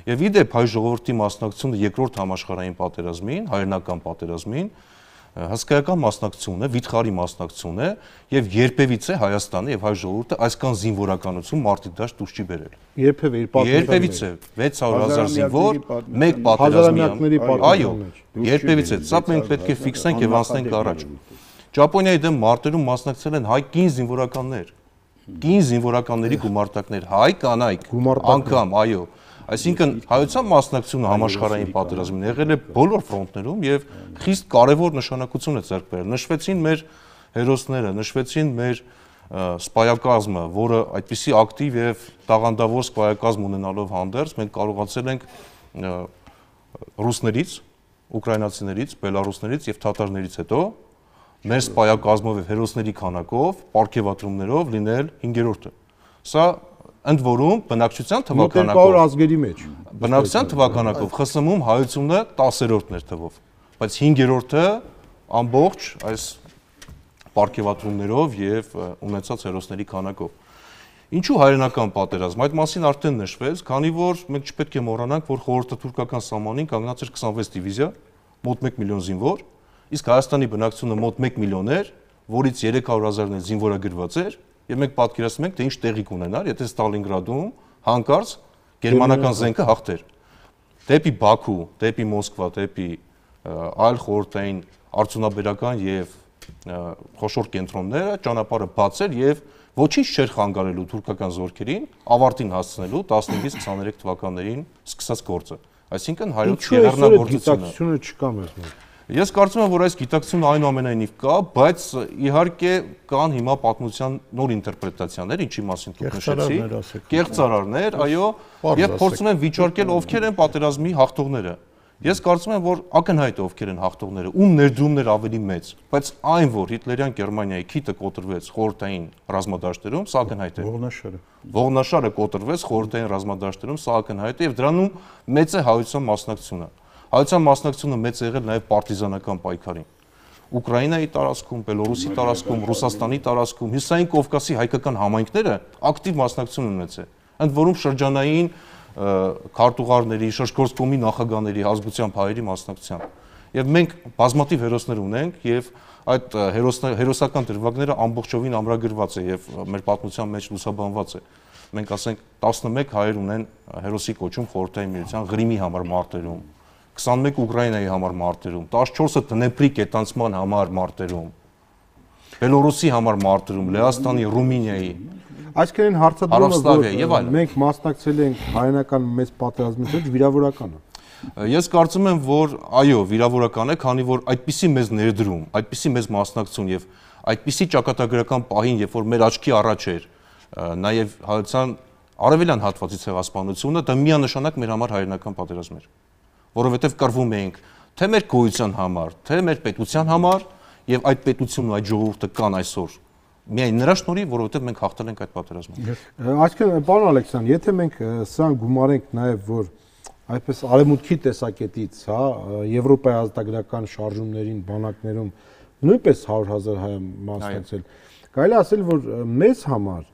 Եվ ի դեպ հայ ժողովրդի մասնակցությունը երկրորդ համաշխարհային պատերազմին, հայրենական պատերազմին հսկայական մասնակցություն է, վիթխարի մասնակցություն է եւ երբևիցե Հայաստանը եւ հայ ժողովուրդը այսքան զինվորականություն մարտի դաշտ դուրս չի բերել։ Երբևէ իր պատմության։ Երբևիցե 600.000 զինվոր մեկ պատերազմի այո, երբևիցե։ Սա մենք պետք է ֆիքսենք եւ անցնենք առաջ։ Ճապոնիայի դեմ մարտերում մասնակցել են հայ կին զինվորականներ։ Կին զինվորականների գումարտակներ, հայ կանայք, անգամ, այո, Այսինքն հայության մասնակցությունը համաշխարհային պատերազմին եղել է բոլոր ֆրոնտներում եւ խիստ կարեւոր նշանակություն է ձեռք բերել։ Նշվեցին մեր հերոսները, նշվեցին մեր սպայակազմը, որը այդպիսի ակտիվ եւ տաղանդավոր սպայակազմ ունենալով հանդերձ մենք կարողացել ենք ռուսներից, ուկրաինացիներից, բելարուսներից եւ թաթարներից հետո մեր սպայակազմով եւ հերոսների քանակով, ապարքեվատրումներով լինել 5-րդը։ Սա ընդ որում բնակչության թվականակով 100 ազգերի մեջ բնակչության թվականակով ԽՍՀՄ-ում հայությունը 10-րդն էր թվով, բայց 5-րդը ամբողջ այս պարգևատրումներով եւ ունեցած հերոսների քանակով։ Ինչու հայրենական պատերազմ։ Այդ մասին արդեն նշվեց, քանի որ մենք չպետք է մոռանանք, որ խորհրդատուրքական սահմանին կանգնած էր 26 դիվիզիա, մոտ 1 միլիոն զինվոր, իսկ Հայաստանի բնակչությունը մոտ 1 միլիոն էր, որից 300 հազարն զինվորագրված էր եւ մենք պատկերացնում ենք, թե ինչ տեղի կունենար, եթե Ստալինգրադում հանկարծ գերմանական զենքը հաղթեր։ Դեպի Բաքու, դեպի Մոսկվա, դեպի այլ խորհրդային արդյունաբերական եւ խոշոր կենտրոնները ճանապարհը բաց էր եւ ոչինչ չէր խանգարելու թուրքական զորքերին ավարտին հասցնելու 15-ից 23 թվականներին սկսած գործը։ Այսինքն հայոց եղեռնագործությունը։ Ինչու՞ է գիտակցությունը չկա մեզ մոտ։ Ես կարծում եմ, որ այս գիտակցությունը այնուամենայնիվ կա, բայց իհարկե կան հիմա պատմության նոր ինտերպրետացիաներ, ինչի մասին դուք նշեցիք, կեղծարարներ, այո, եւ փորձում են վիճարկել ովքեր են պատերազմի հաղթողները։ Ես կարծում եմ, որ ակնհայտ ովքեր են հաղթողները, ում ներդրումներ ավելի մեծ, բայց այն, որ հիտլերյան Գերմանիայի քիտը կոտրվեց խորհրդային ռազմադաշտերում, սա ակնհայտ է։ Ողնաշարը։ Ողնաշարը կոտրվեց խորհրդային ռազմադաշտերում, սա ակնհայտ է եւ դրանում մեծ է հայության մասնակցությունը հայության մասնակցությունը մեծ եղել նաև պարտիզանական պայքարին։ Ուկրաինայի տարածքում, Բելոռուսի տարածքում, Ռուսաստանի տարածքում, Հյուսիսային Կովկասի հայկական համայնքները ակտիվ մասնակցություն ունեցել։ Ընդ որում շրջանային քարտուղարների, շրջգործկոմի նախագահների ազգությամբ հայերի մասնակցությամբ։ Եվ մենք բազմատիվ հերոսներ ունենք եւ այդ հերոսներ հերոսական դրվագները ամբողջովին ամրագրված է եւ մեր պատմության մեջ լուսաբանված է։ Մենք ասենք 11 հայեր ունեն հերոսի կոչում խորհրդային միության Ղրիմի համար մարտերում։ 21 Ուկրաինայի համար մարտերում, 14-ը Դնեպրի կետանցման համար մարտերում, Բելոռուսի համար մարտերում, Լեհաստանի, Ռումինիայի, Այսինքն հարցը դուրս է, որ մենք մասնակցել ենք հայանական մեծ պատերազմից ոչ վիրավորականը։ Ես կարծում եմ, որ այո, վիրավորական է, քանի որ այդպիսի մեզ ներդրում, այդպիսի մեզ մասնակցություն եւ այդպիսի ճակատագրական պահին, երբ որ մեր աչքի առաջ էր, նաեւ հայության արևելյան հատվածի ցեղասպանությունը դա միանշանակ մեր համար հայրենական պատերազմ էր որովհետև կռվում էինք թե մեր գոյության համար, թե մեր պետության համար եւ այդ պետությունն ու այդ ժողովուրդը կան այսօր միայն նրա շնորհիվ, որովհետև մենք հաղթել ենք այդ պատերազմը։ Այսինքն, պարոն Ալեքսան, եթե մենք սրան գումարենք նաեւ որ այդպես արևմուտքի տեսակետից, հա, Եվրոպայի ազատագրական շարժումներին, բանակներում նույնպես 100.000 հայ մասնակցել։ Կարելի ասել, որ մեզ համար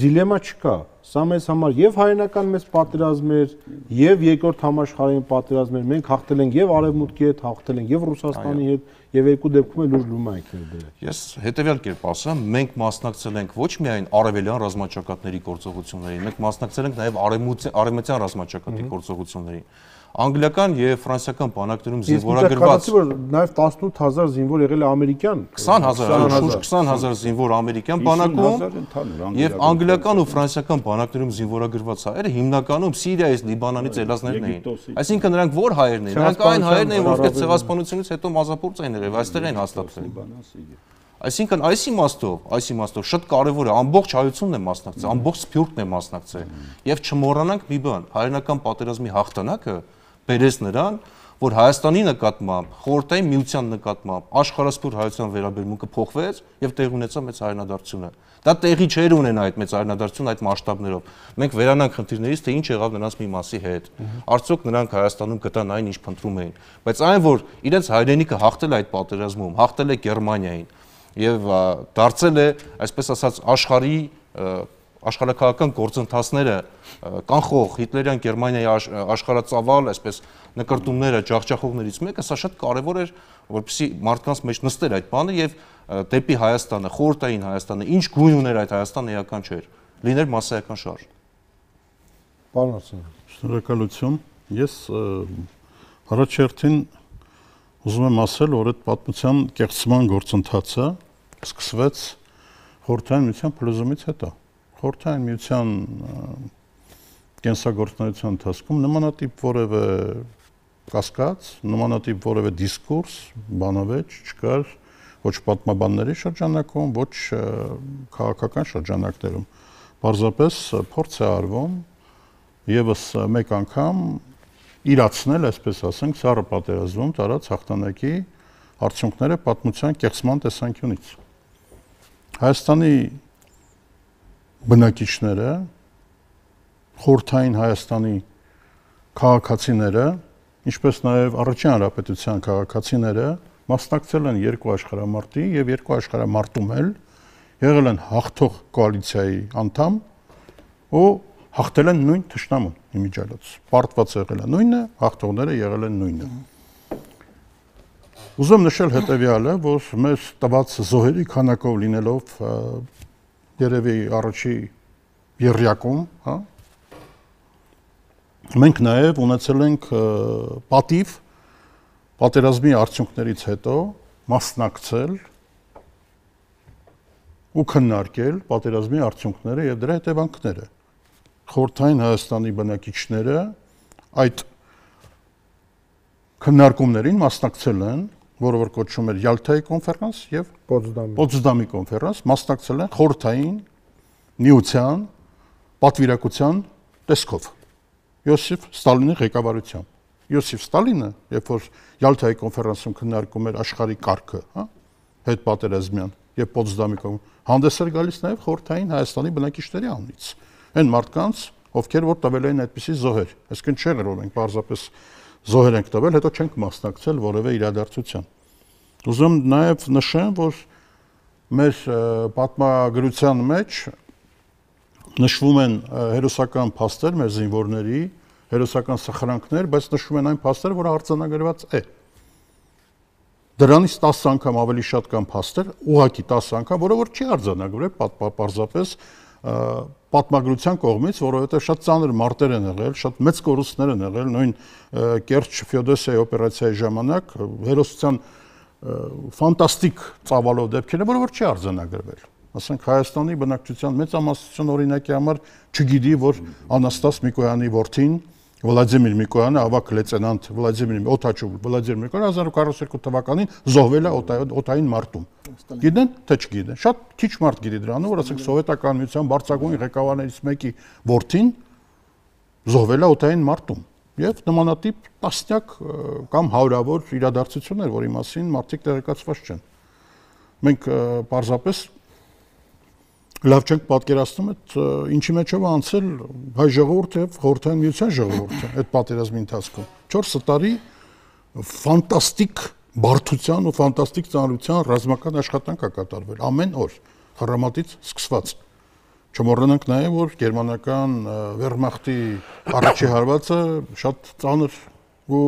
դիլեմա չկա։ Սա մեզ համար եւ հայերենական մեծ պատերազմ էր, եւ երկրորդ համաշխարհային պատերազմ էր։ Մենք հաղթել ենք եւ Արևմուտքի հետ, հաղթել ենք եւ Ռուսաստանի հետ, եւ երկու դեպքում էլ ուժ լումա ենք ներդրել։ Ես հետեւյալ կերպ ասեմ, մենք մասնակցել ենք ոչ միայն արևելյան ռազմաճակատների գործողություններին, մենք մասնակցել ենք նաեւ արևմտյան ռազմաճակատի գործողություններին անգլիական եւ ֆրանսիական բանակներում զինվորագրված։ Իսկ որ նաեւ 18000 զինվոր եղել է ամերիկյան։ 20000, շուրջ 20000 զինվոր ամերիկյան բանակում։ Եվ անգլիական ու ֆրանսիական բանակներում զինվորագրված հայերը հիմնականում Սիրիայից, Լիբանանից ելածներն էին։ Այսինքն նրանք որ հայերն էին։ Նրանք այն հայերն էին, ովքեր ցեղասպանությունից հետո մազապուրց էին եղել, այստեղ էին հաստատվել։ Այսինքն այս իմաստով, այս իմաստով շատ կարևոր է ամբողջ հայությունն է մասնակցել, ամբողջ սփյուռքն է մասնակցել։ Եվ չմոռանանք մի բան, հայերենական պատերազմի հաղթանակը բերես նրան, որ Հայաստանի նկատմամբ, խորհրդային միության նկատմամբ, աշխարհասփյուր հայության վերաբերմունքը փոխվեց եւ տեղ ունեցավ մեծ հայնադարձությունը։ Դա տեղի չէր ունենա այդ մեծ հայնադարձությունը այդ մասշտաբներով։ Մենք վերանանք խնդիրներից, թե ինչ եղավ նրանց մի մասի հետ։ Արդյոք նրանք Հայաստանում գտան այն, ինչ փնտրում էին, բայց այն, որ իրենց հայրենիքը հաղթել է այդ պատերազմում, հաղթել է Գերմանիային եւ դարձել է, այսպես ասած, աշխարհի աշխարհակահական գործընթացները կանխող Հիտլերյան Գերմանիայի աշխարհածավալ, այսպես նկարտումները ջախջախողներից մեկը, սա շատ կարևոր էր, որպեսզի մարդկանց մեջ նստեր այդ բանը եւ դեպի Հայաստանը, խորտային Հայաստանը, ինչ գույն ուներ այդ Հայաստանը էական չէր։ Լիներ massայական շարժ։ Պարոն Արսեն, շնորհակալություն։ Ես առաջերտին ուզում եմ ասել, որ այդ պատմության կեղծման գործընթացը սկսվեց խորհրդային միության փլուզումից հետո։ Խորհրդային միության կենսագործնության ընթացքում նմանատիպ որևէ կասկած, նմանատիպ որևէ դիսկուրս, բանավեճ չկար ոչ պատմաբանների շրջանակում, ոչ քաղաքական շրջանակներում։ Պարզապես փորձ է արվում եւս մեկ անգամ իրացնել, այսպես ասենք, ցարը պատերազմում տարած հաղթանակի արդյունքները պատմության կեղծման տեսանկյունից։ Հայաստանի բնակիչները, խորթային Հայաստանի քաղաքացիները, ինչպես նաև առաջին հանրապետության քաղաքացիները մասնակցել են երկու աշխարհամարտի եւ երկու աշխարհամարտում էլ եղել են հաղթող կոալիցիայի անդամ ու հաղթել են նույն ճշնամուն իմիջալոց։ Պարտված եղել է նույնը, հաղթողները եղել են նույնը։ Ուզում նշել հետեւյալը, որ մեզ տված զոհերի քանակով լինելով երևի առաջի երրյակում, հա։ Մենք նաև ունեցել ենք պատիվ պատերազմի արդյունքներից հետո մասնակցել ու քննարկել պատերազմի արդյունքները եւ դրա հետևանքները։ Խորթային Հայաստանի բնակիչները այդ քննարկումներին մասնակցել են որը որ կոչվում էր Յալթայի կոնֆերանս եւ Պոցդամի Պոցդամի կոնֆերանս մասնակցել են խորթային միության պատվիրակության տեսքով Յոսիֆ Ստալինի ղեկավարությամբ Յոսիֆ Ստալինը երբ որ Յալթայի կոնֆերանսում քննարկում էր աշխարհի կարգը հա հետ պատերազմյան եւ Պոցդամի հանդես էր գալիս նաեւ խորթային Հայաստանի բնակիչների անունից այն մարդկանց ովքեր որ տվել էին այդպիսի զոհեր այսինքն չէր որ մենք պարզապես զոհեր ենք տվել, հետո չենք մասնակցել որևէ իրադարձության։ Ուզում նաև նշեմ, որ մեր պատմագրության մեջ նշվում են հերոսական փաստեր մեր զինվորների, հերոսական սխրանքներ, բայց նշվում են այն փաստեր, որ արձանագրված է։ Դրանից 10 անգամ ավելի շատ կան փաստեր, ուղակի 10 անգամ, որը որ չի արձանագրվել, պարզապես պատ, պատ, պատ, պատ, պատ, պատ, պատ, պատ, պատմագրության կողմից, որովհետև շատ ծանր մարտեր են եղել, շատ մեծ կորուստներ են եղել նույն Կերչ Ֆյոդոսիայի օպերացիայի ժամանակ հերոսության ֆանտաստիկ ծավալով դեպքերը, որը որ չի արձանագրվել ասենք Հայաստանի բնակչության մեծ ամասնության օրինակի համար չգիտի, որ Անաստաս Միկոյանի որդին Վլադիմիր Միկոյանը ավակ լեյտենանտ Վլադիմիր Օթաչուվ Վլադիմիր Միկոյանը 1942 թվականին զոհվել է օթային մարտում։ Գիտեն, թե չգիտեն։ Շատ քիչ մարդ գիտի դրանը, որ ասենք սովետական միության բարձագույն ղեկավարներից մեկի որդին զոհվել է օթային մարտում եւ նմանատիպ տասնյակ կամ հարյուրավոր իրադարձություններ, որի մասին մարդիկ տեղեկացված չեն։ Մենք պարզապես լավ չենք պատկերացնում այդ ինչի մեջով անցել հայ ժողովուրդը եւ խորհրդային միության ժողովուրդը այդ պատերազմի ընթացքում 4 տարի ֆանտաստիկ բարդության ու ֆանտաստիկ ծանրության ռազմական աշխատանք է կատարվել ամեն օր հռոմատից սկսված չմոռանանք նաեւ որ գերմանական վերմախտի առաջի հարվածը շատ ծանր ու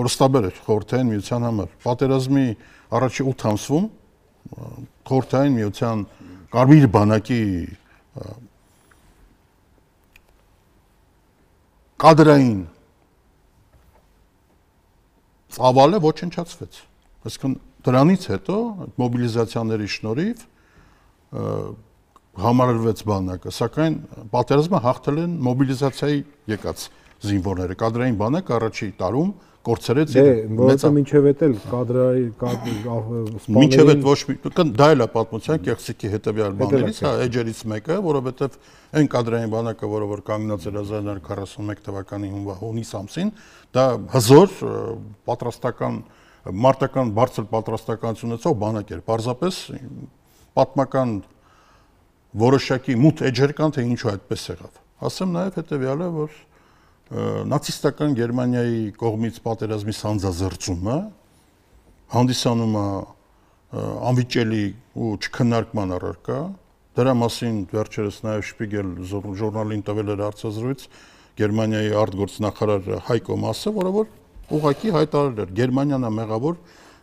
կորստաբեր էր խորհրդային միության համար պատերազմի առաջի 8 ամսվում խորհրդային միության Կարմիր բանակի կադրային ծավալը ոչնչացվեց։ Այսինքն դրանից հետո մոբիլիզացիաների շնորհիվ համարվեց բանակը, սակայն պատերազմը հաղթել են մոբիլիզացիայի եկած զինվորները։ Կադրային բանակը առաջի տարում կորցրեց դե, իրեն։ Դե, որովհետեւ ինչև էդ էլ կադրայի սպաների Ինչև էդ ոչ մի դա էլ է պատմության կեղծիքի հետեւյալ բաներից, հա, էջերից մեկը, որովհետեւ այն կադրային բանակը, որը որ կանգնած էր 1941 թվականի հունիս ամսին, դա հզոր պատրաստական մարտական բարձր պատրաստականություն ունեցող բանակ էր։ Պարզապես պատմական որոշակի մութ էջեր կան, թե ինչու այդպես եղավ։ Ասեմ նաև հետեւյալը, որ նացիստական Գերմանիայի կողմից պատերազմի սանձազերծումը հանդիսանում է անվիճելի ու չքննարկման առարկա։ Դրա մասին վերջերս նաև Շպիգել ժորնալին տվել էր արձազրույց Գերմանիայի արտգործնախարար Հայկո Մասը, որը որ ուղակի հայտարարել էր Գերմանիան է մեղավոր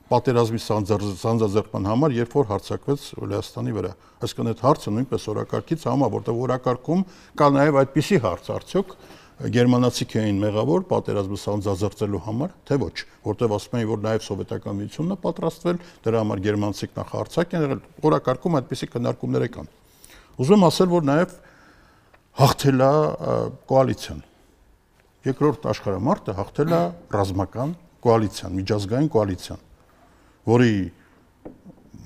պատերազմի սանձազերծման համար, երբ որ հարցակվեց Լեհաստանի վրա։ Այսինքն այդ հարցը նույնպես օրակարգից համա, որտեղ օրակարգում կա նաև այդպիսի հարց, արդյոք գերմանացիք էին մեղավոր պատերազմը սանձազերծելու համար, թե ոչ, որտեղ ասում էին, որ նաև սովետական միությունն է պատրաստվել, դրա համար գերմանացիք նախ հարցակ են եղել, օրակարգում այդպիսի քննարկումներ կան։ Ուզում եմ ասել, որ նաև հաղթելա կոալիցիան։ Երկրորդ աշխարհամարտը հաղթելա ռազմական կոալիցիան, միջազգային կոալիցիան, որի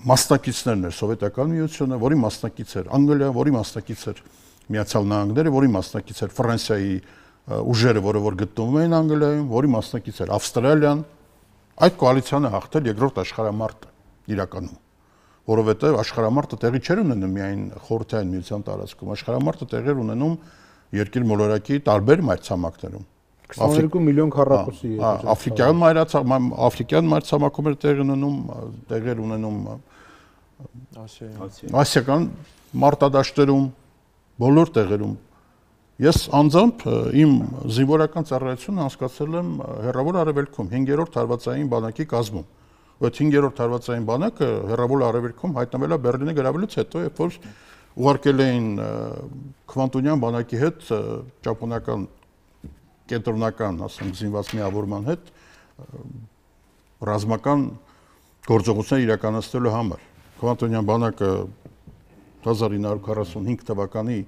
մասնակիցներն էր սովետական միությունը, որի մասնակից էր Անգլիա, որի մասնակից էր Միացյալ Նահանգները, որի մասնակից էր Ֆրանսիայի ուժերը, որը որ գտնվում էին Անգլիայում, որի մասնակից էր Ավստրալիան, այդ կոալիցիանը հաղթել երկրորդ աշխարհամարտը իրականում որովհետև աշխարհամարտը տեղի չեր ունենում միայն խորհրդային միության տարածքում, աշխարհամարտը տեղի էր ունենում երկիր մոլորակի տարբեր մայրցամաքներում 22 միլիոն քառակուսի է աֆրիկյան մայրացամ աֆրիկյան մայրցամաքում էր տեղ ունենում տեղեր ունենում ասիա ասիական մարտադաշտերում բոլոր տեղերում Ես անձամբ իմ զինվորական ծառայությունը անցկացրել եմ Հերրավոր Արևելքում 5-րդ հարվածային բանակի կազմում։ Այդ 5-րդ հարվածային բանակը Հերրավոր Արևելքում հայտնվել է Բեռլինի գրավելուց հետո, երբ որ ուղարկել էին Քվանտունյան բանակի հետ ճապոնական կենտրոնական, ասենք, զինված միավորման հետ ռազմական գործողություններ իրականացնելու համար։ Քվանտունյան բանակը 1945 թվականի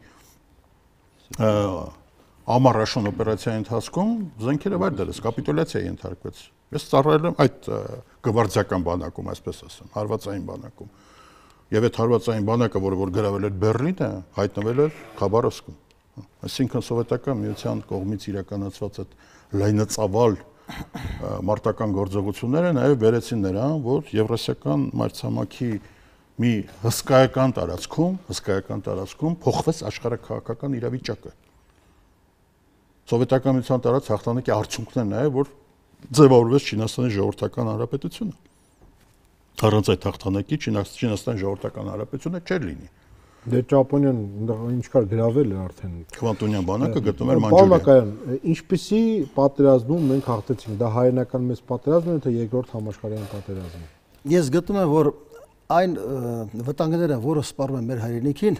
ամառաշուն օպերացիայի ընթացքում զենքերը վայր դրեց, կապիտուլյացիա ենթարկվեց։ Ես ծառայել եմ այդ գվարդիական բանակում, այսպես ասեմ, հարվածային բանակում։ Եվ այդ հարվածային բանակը, որը որ գրավել էր Բեռլինը, հայտնվել էր Խաբարովսկում։ Այսինքն սովետական միության կողմից իրականացված այդ լայնածավալ մարտական գործողությունները նաև վերեցին նրան, որ եվրասիական մայրցամաքի և մի հսկայական տարածքում, հսկայական տարածքում փոխվեց աշխարհակահաղական իրավիճակը։ Սովետականության տարած հաղթանակի արդյունքն է նաև որ ձևավորվեց Չինաստանի ժողովրդական հանրապետությունը։ Առանց այդ հաղթանակի Չինաստանի ժողովրդական հանրապետությունը չէր լինի։ Դե Ճապոնիան ինչքան գրավել է արդեն։ Քվանտոնյան բանակը գտնում էր Մանջուրիա։ Պարոն Մակայան, ինչպիսի պատերազմում մենք հաղթեցինք, դա հայերենական մեծ պատերազմն է, թե երկրորդ համաշխարհային պատերազմը։ Ես գտնում եմ, որ այն վտանգները, որը սպառում են մեր հայրենիքին,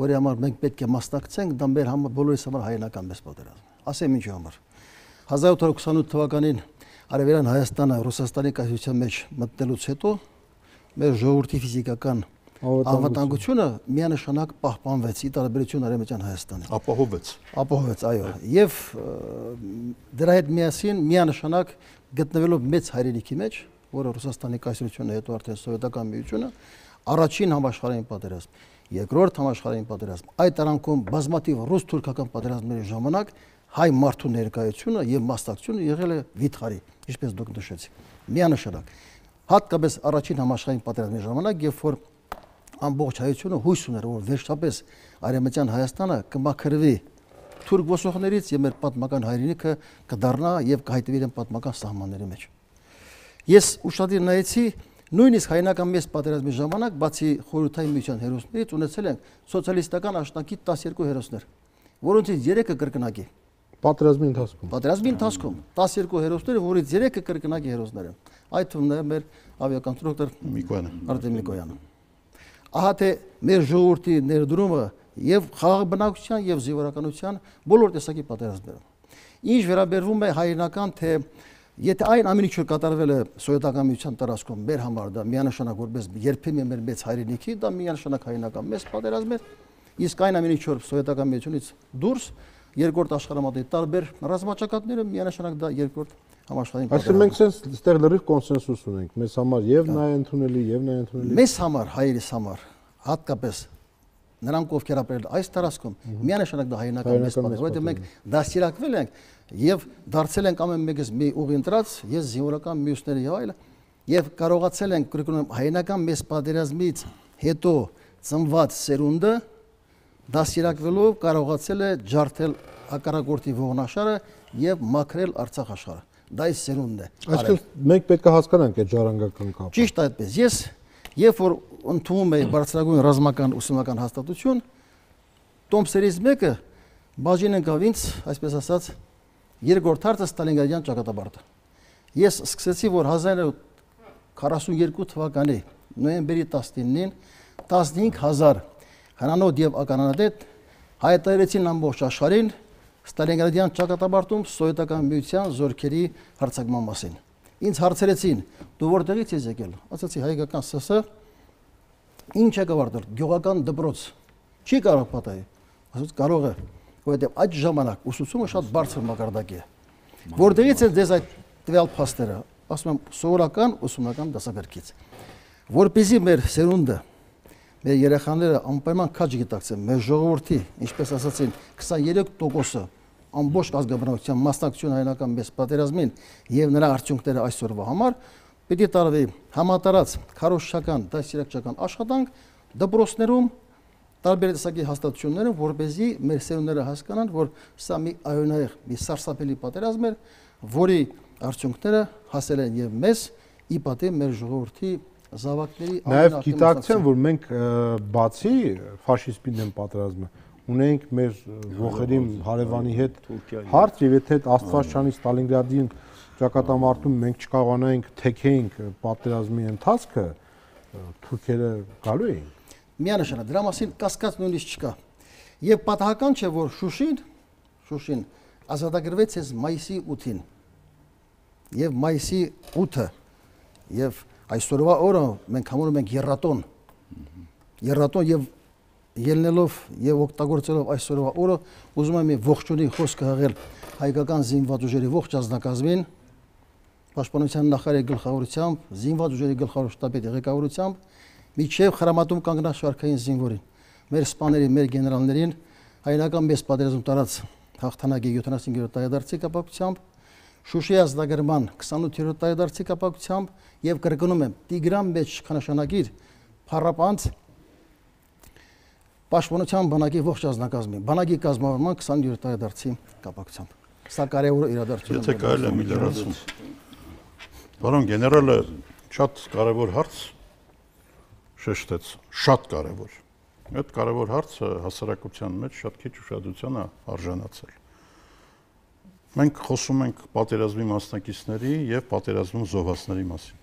որի համար մենք պետք է մասնակցենք, դա մեր համար բոլորիս համար հայրենական մեծ պատերազմ է։ Ասեմ ինչի համար։ 1728 թվականին Արևելյան Հայաստանը Ռուսաստանի կայսրության մեջ մտնելուց հետո մեր ժողովրդի ֆիզիկական անվտանգությունը միանշանակ պահպանվեց՝ ի տարբերություն Արևմտյան Հայաստանի։ Ապահովեց։ Ապահովեց, այո։ Եվ դրա հետ միասին միանշանակ գտնվելով մեծ հայրենիքի մեջ, որը Ռուսաստանի կայսրությունը հետո արդեն սովետական միությունը, առաջին համաշխարհային պատերազմ, երկրորդ համաշխարհային պատերազմ, այդ արանքում բազմաթիվ ռուս-թուրքական պատերազմների ժամանակ հայ մարդու ներկայությունը եւ մասնակցությունը եղել է վիթխարի, ինչպես դուք նշեցիք։ Միանշանակ։ Հատկապես առաջին համաշխարհային պատերազմի ժամանակ, երբ որ ամբողջ հայությունը հույս ուներ, որ վերջապես Արեմտյան Հայաստանը կմաքրվի թուրք ոսողներից եւ մեր պատմական հայրենիքը կդառնա եւ կհայտվի իրեն պատմական սահմանների մեջ։ Ես ուշադիր նայեցի նույնիսկ հայնական մեծ պատերազմի ժամանակ բացի խորհրդային միության հերոսներից ունեցել ենք սոցիալիստական աշտանքի 12 հերոսներ, որոնցից 3-ը կրկնակի։ Պատերազմի ընթացքում։ Պատերազմի ընթացքում 12 հերոսները, որից 3-ը կրկնակի հերոսներ են։ Այդ թվում նաև մեր ավիակոնստրուկտոր Միկոյանը, Արտեմ Միկոյանը։ Ահա թե մեր ժողովրդի ներդրումը եւ խաղաբնակության եւ զինվորականության բոլոր տեսակի պատերազմներում։ Ինչ վերաբերվում է հայերենական թե Եթե այն ամենի ինչ որ կատարվել է սովետական միության տարածքում մեր համար դա միանշանակ որպես երբեմն մեր մեծ հայրենիքի դա միանշանակ հայնական մեծ պատերազմ է իսկ այն ամենի ինչ որ սովետական միությունից դուրս երկրորդ աշխարհամատի տարբեր ռազմաճակատները միանշանակ դա երկրորդ համաշխարհային պատերազմ։ Այսինքն մենք ցենց ստեղ լրիվ կոնսենսուս ունենք մեզ համար եւ նա ընդունելի եւ նա ընդունելի։ Մեզ համար հայերիս համար հատկապես նրանք ովքեր ապրել այս տարածքում միանշանակ դա հայնական մեծ պատերազմ է, որովհետեւ մենք դաստիարակվել ենք եւ դարձել ենք ամեն մեկս մի ուղի ընտրած, ես զինվորական միուսները եւ այլը, եւ կարողացել ենք գրկնում հայնական մեծ պատերազմից հետո ծնված սերունդը դասիրակվելով կարողացել է ջարդել հակառակորդի ողնաշարը եւ մաքրել Արցախ աշխարհը դա այս սերունդն է։ Այսինքն մենք պետք է հասկանանք այդ ժառանգական կապը։ Ճիշտ այդպես։ Ես երբ որ ընդունում եմ բարձրագույն ռազմական ուսումնական հաստատություն, տոմսերից մեկը բաժին ընկավ ինձ, այսպես ասած, Երկրորդ հարցը Ստալինգրադյան ճակատաբարտը։ Ես սկսեցի, որ 1942 թվականի նոյեմբերի 19-ին 15000 հրանոթ եւ ականանադետ հայտարարեցին ամբողջ աշխարհին Ստալինգրադյան ճակատաբարտում սովետական միության զորքերի հարձակման մասին։ Ինձ հարցրեցին՝ դու որտեղից ես եկել։ Ասացի հայկական ՍՍ ինչ է կավարտել՝ գյուղական դպրոց։ Չի կարող պատահի։ Ասաց կարող է որովհետև այդ ժամանակ ուսուցումը շատ բարձր մակարդակ է։ Որտեղից է դες այդ տվյալ փաստերը, ասում եմ, սովորական ուսումնական դասագրքից։ Որպեսզի մեր սերունդը մեր երեխաները անպայման քաջ գիտակցեն մեր ժողովրդի, ինչպես ասացին, 23%-ը ամբողջ ազգաբնակության մասնակցություն հայնական մեծ պատերազմին եւ նրա արդյունքները այսօրվա համար պիտի տարվի համատարած քարոշչական, դասերակցական աշխատանք դպրոցներում, տարբեր տեսակի հաստատությունները, որ เป զի մեր սերունդները հասկանան, որ սա մի այոնայեղ, մի սարսափելի պատերազմ է, որի արդյունքները հասել են եւ մեզ, ի պատիվ մեր ժողովրդի զավակների ամենաակտիվ Նաեւ գիտակցեմ, որ մենք բացի ֆաշիզմի դեմ պատերազմը ունենք մեր ողերի հարևանի հետ հարց եւ եթե Աստվածչանի Ստալինգրադին ճակատամարտում մենք չկարողանայինք թեքեինք պատերազմի ընթացքը թուրքերը գալու էին միանշանակ դրա մասին կասկած նույնիսկ չկա։ Եվ պատահական չէ, որ Շուշին, Շուշին ազատագրվեց ես մայիսի 8-ին։ Եվ մայիսի 8-ը եւ այսօրվա օրը մենք համարում ենք երրատոն։ Երրատոն եւ ելնելով եւ օգտագործելով այսօրվա օրը ուզում եմ մի ողջունի խոսքը հղել հայկական զինված ուժերի ողջ ազնագազմին պաշտպանության նախարարի գլխավորությամբ, զինված ուժերի գլխավոր շտաբի ղեկավարությամբ միջև խրամատում կանգնած շարքային զինվորին, մեր սպաներին, մեր գեներալներին հայնական մեծ պատերազմ տարած հաղթանակի 75-րդ տարեդարձի կապակցությամբ, Շուշի ազդագրման 28-րդ տարեդարձի կապակցությամբ եւ կրկնում եմ, Տիգրան մեջ քանշանագիր փառապանց պաշտպանության բանակի ողջ ազնագազմի, բանակի կազմավորման 27-րդ տարեդարձի կապակցությամբ։ Սա կարևոր իրադարձություն է։ Եթե կարելի է միլիարացում։ Պարոն գեներալը շատ կարևոր հարց շեշտեց, շատ կարևոր։ Այդ կարևոր հարցը հասարակության մեջ շատ քիչ ուշադրության է արժանացել։ Մենք խոսում ենք պատերազմի մասնակիցների եւ պատերազմում զոհվածների մասին։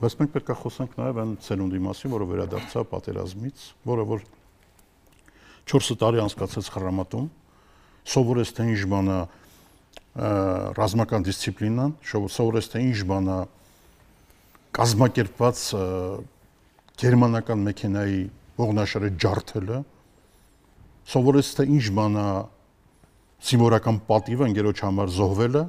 Բայց մենք պետք է խոսենք նաեւ այն ցելունդի մասին, որը վերադարձավ պատերազմից, որը որ 4 տարի անցկացած խրամատում սովորես թե ինչ բան է ռազմական դիսցիպլինան, սովորես թե ինչ բան է կազմակերպված գերմանական մեքենայի ողնաշարը ջարդելը սովորես թե ինչ բան է սիմվոլական պատիվը ընկերոջ համար զոհվելը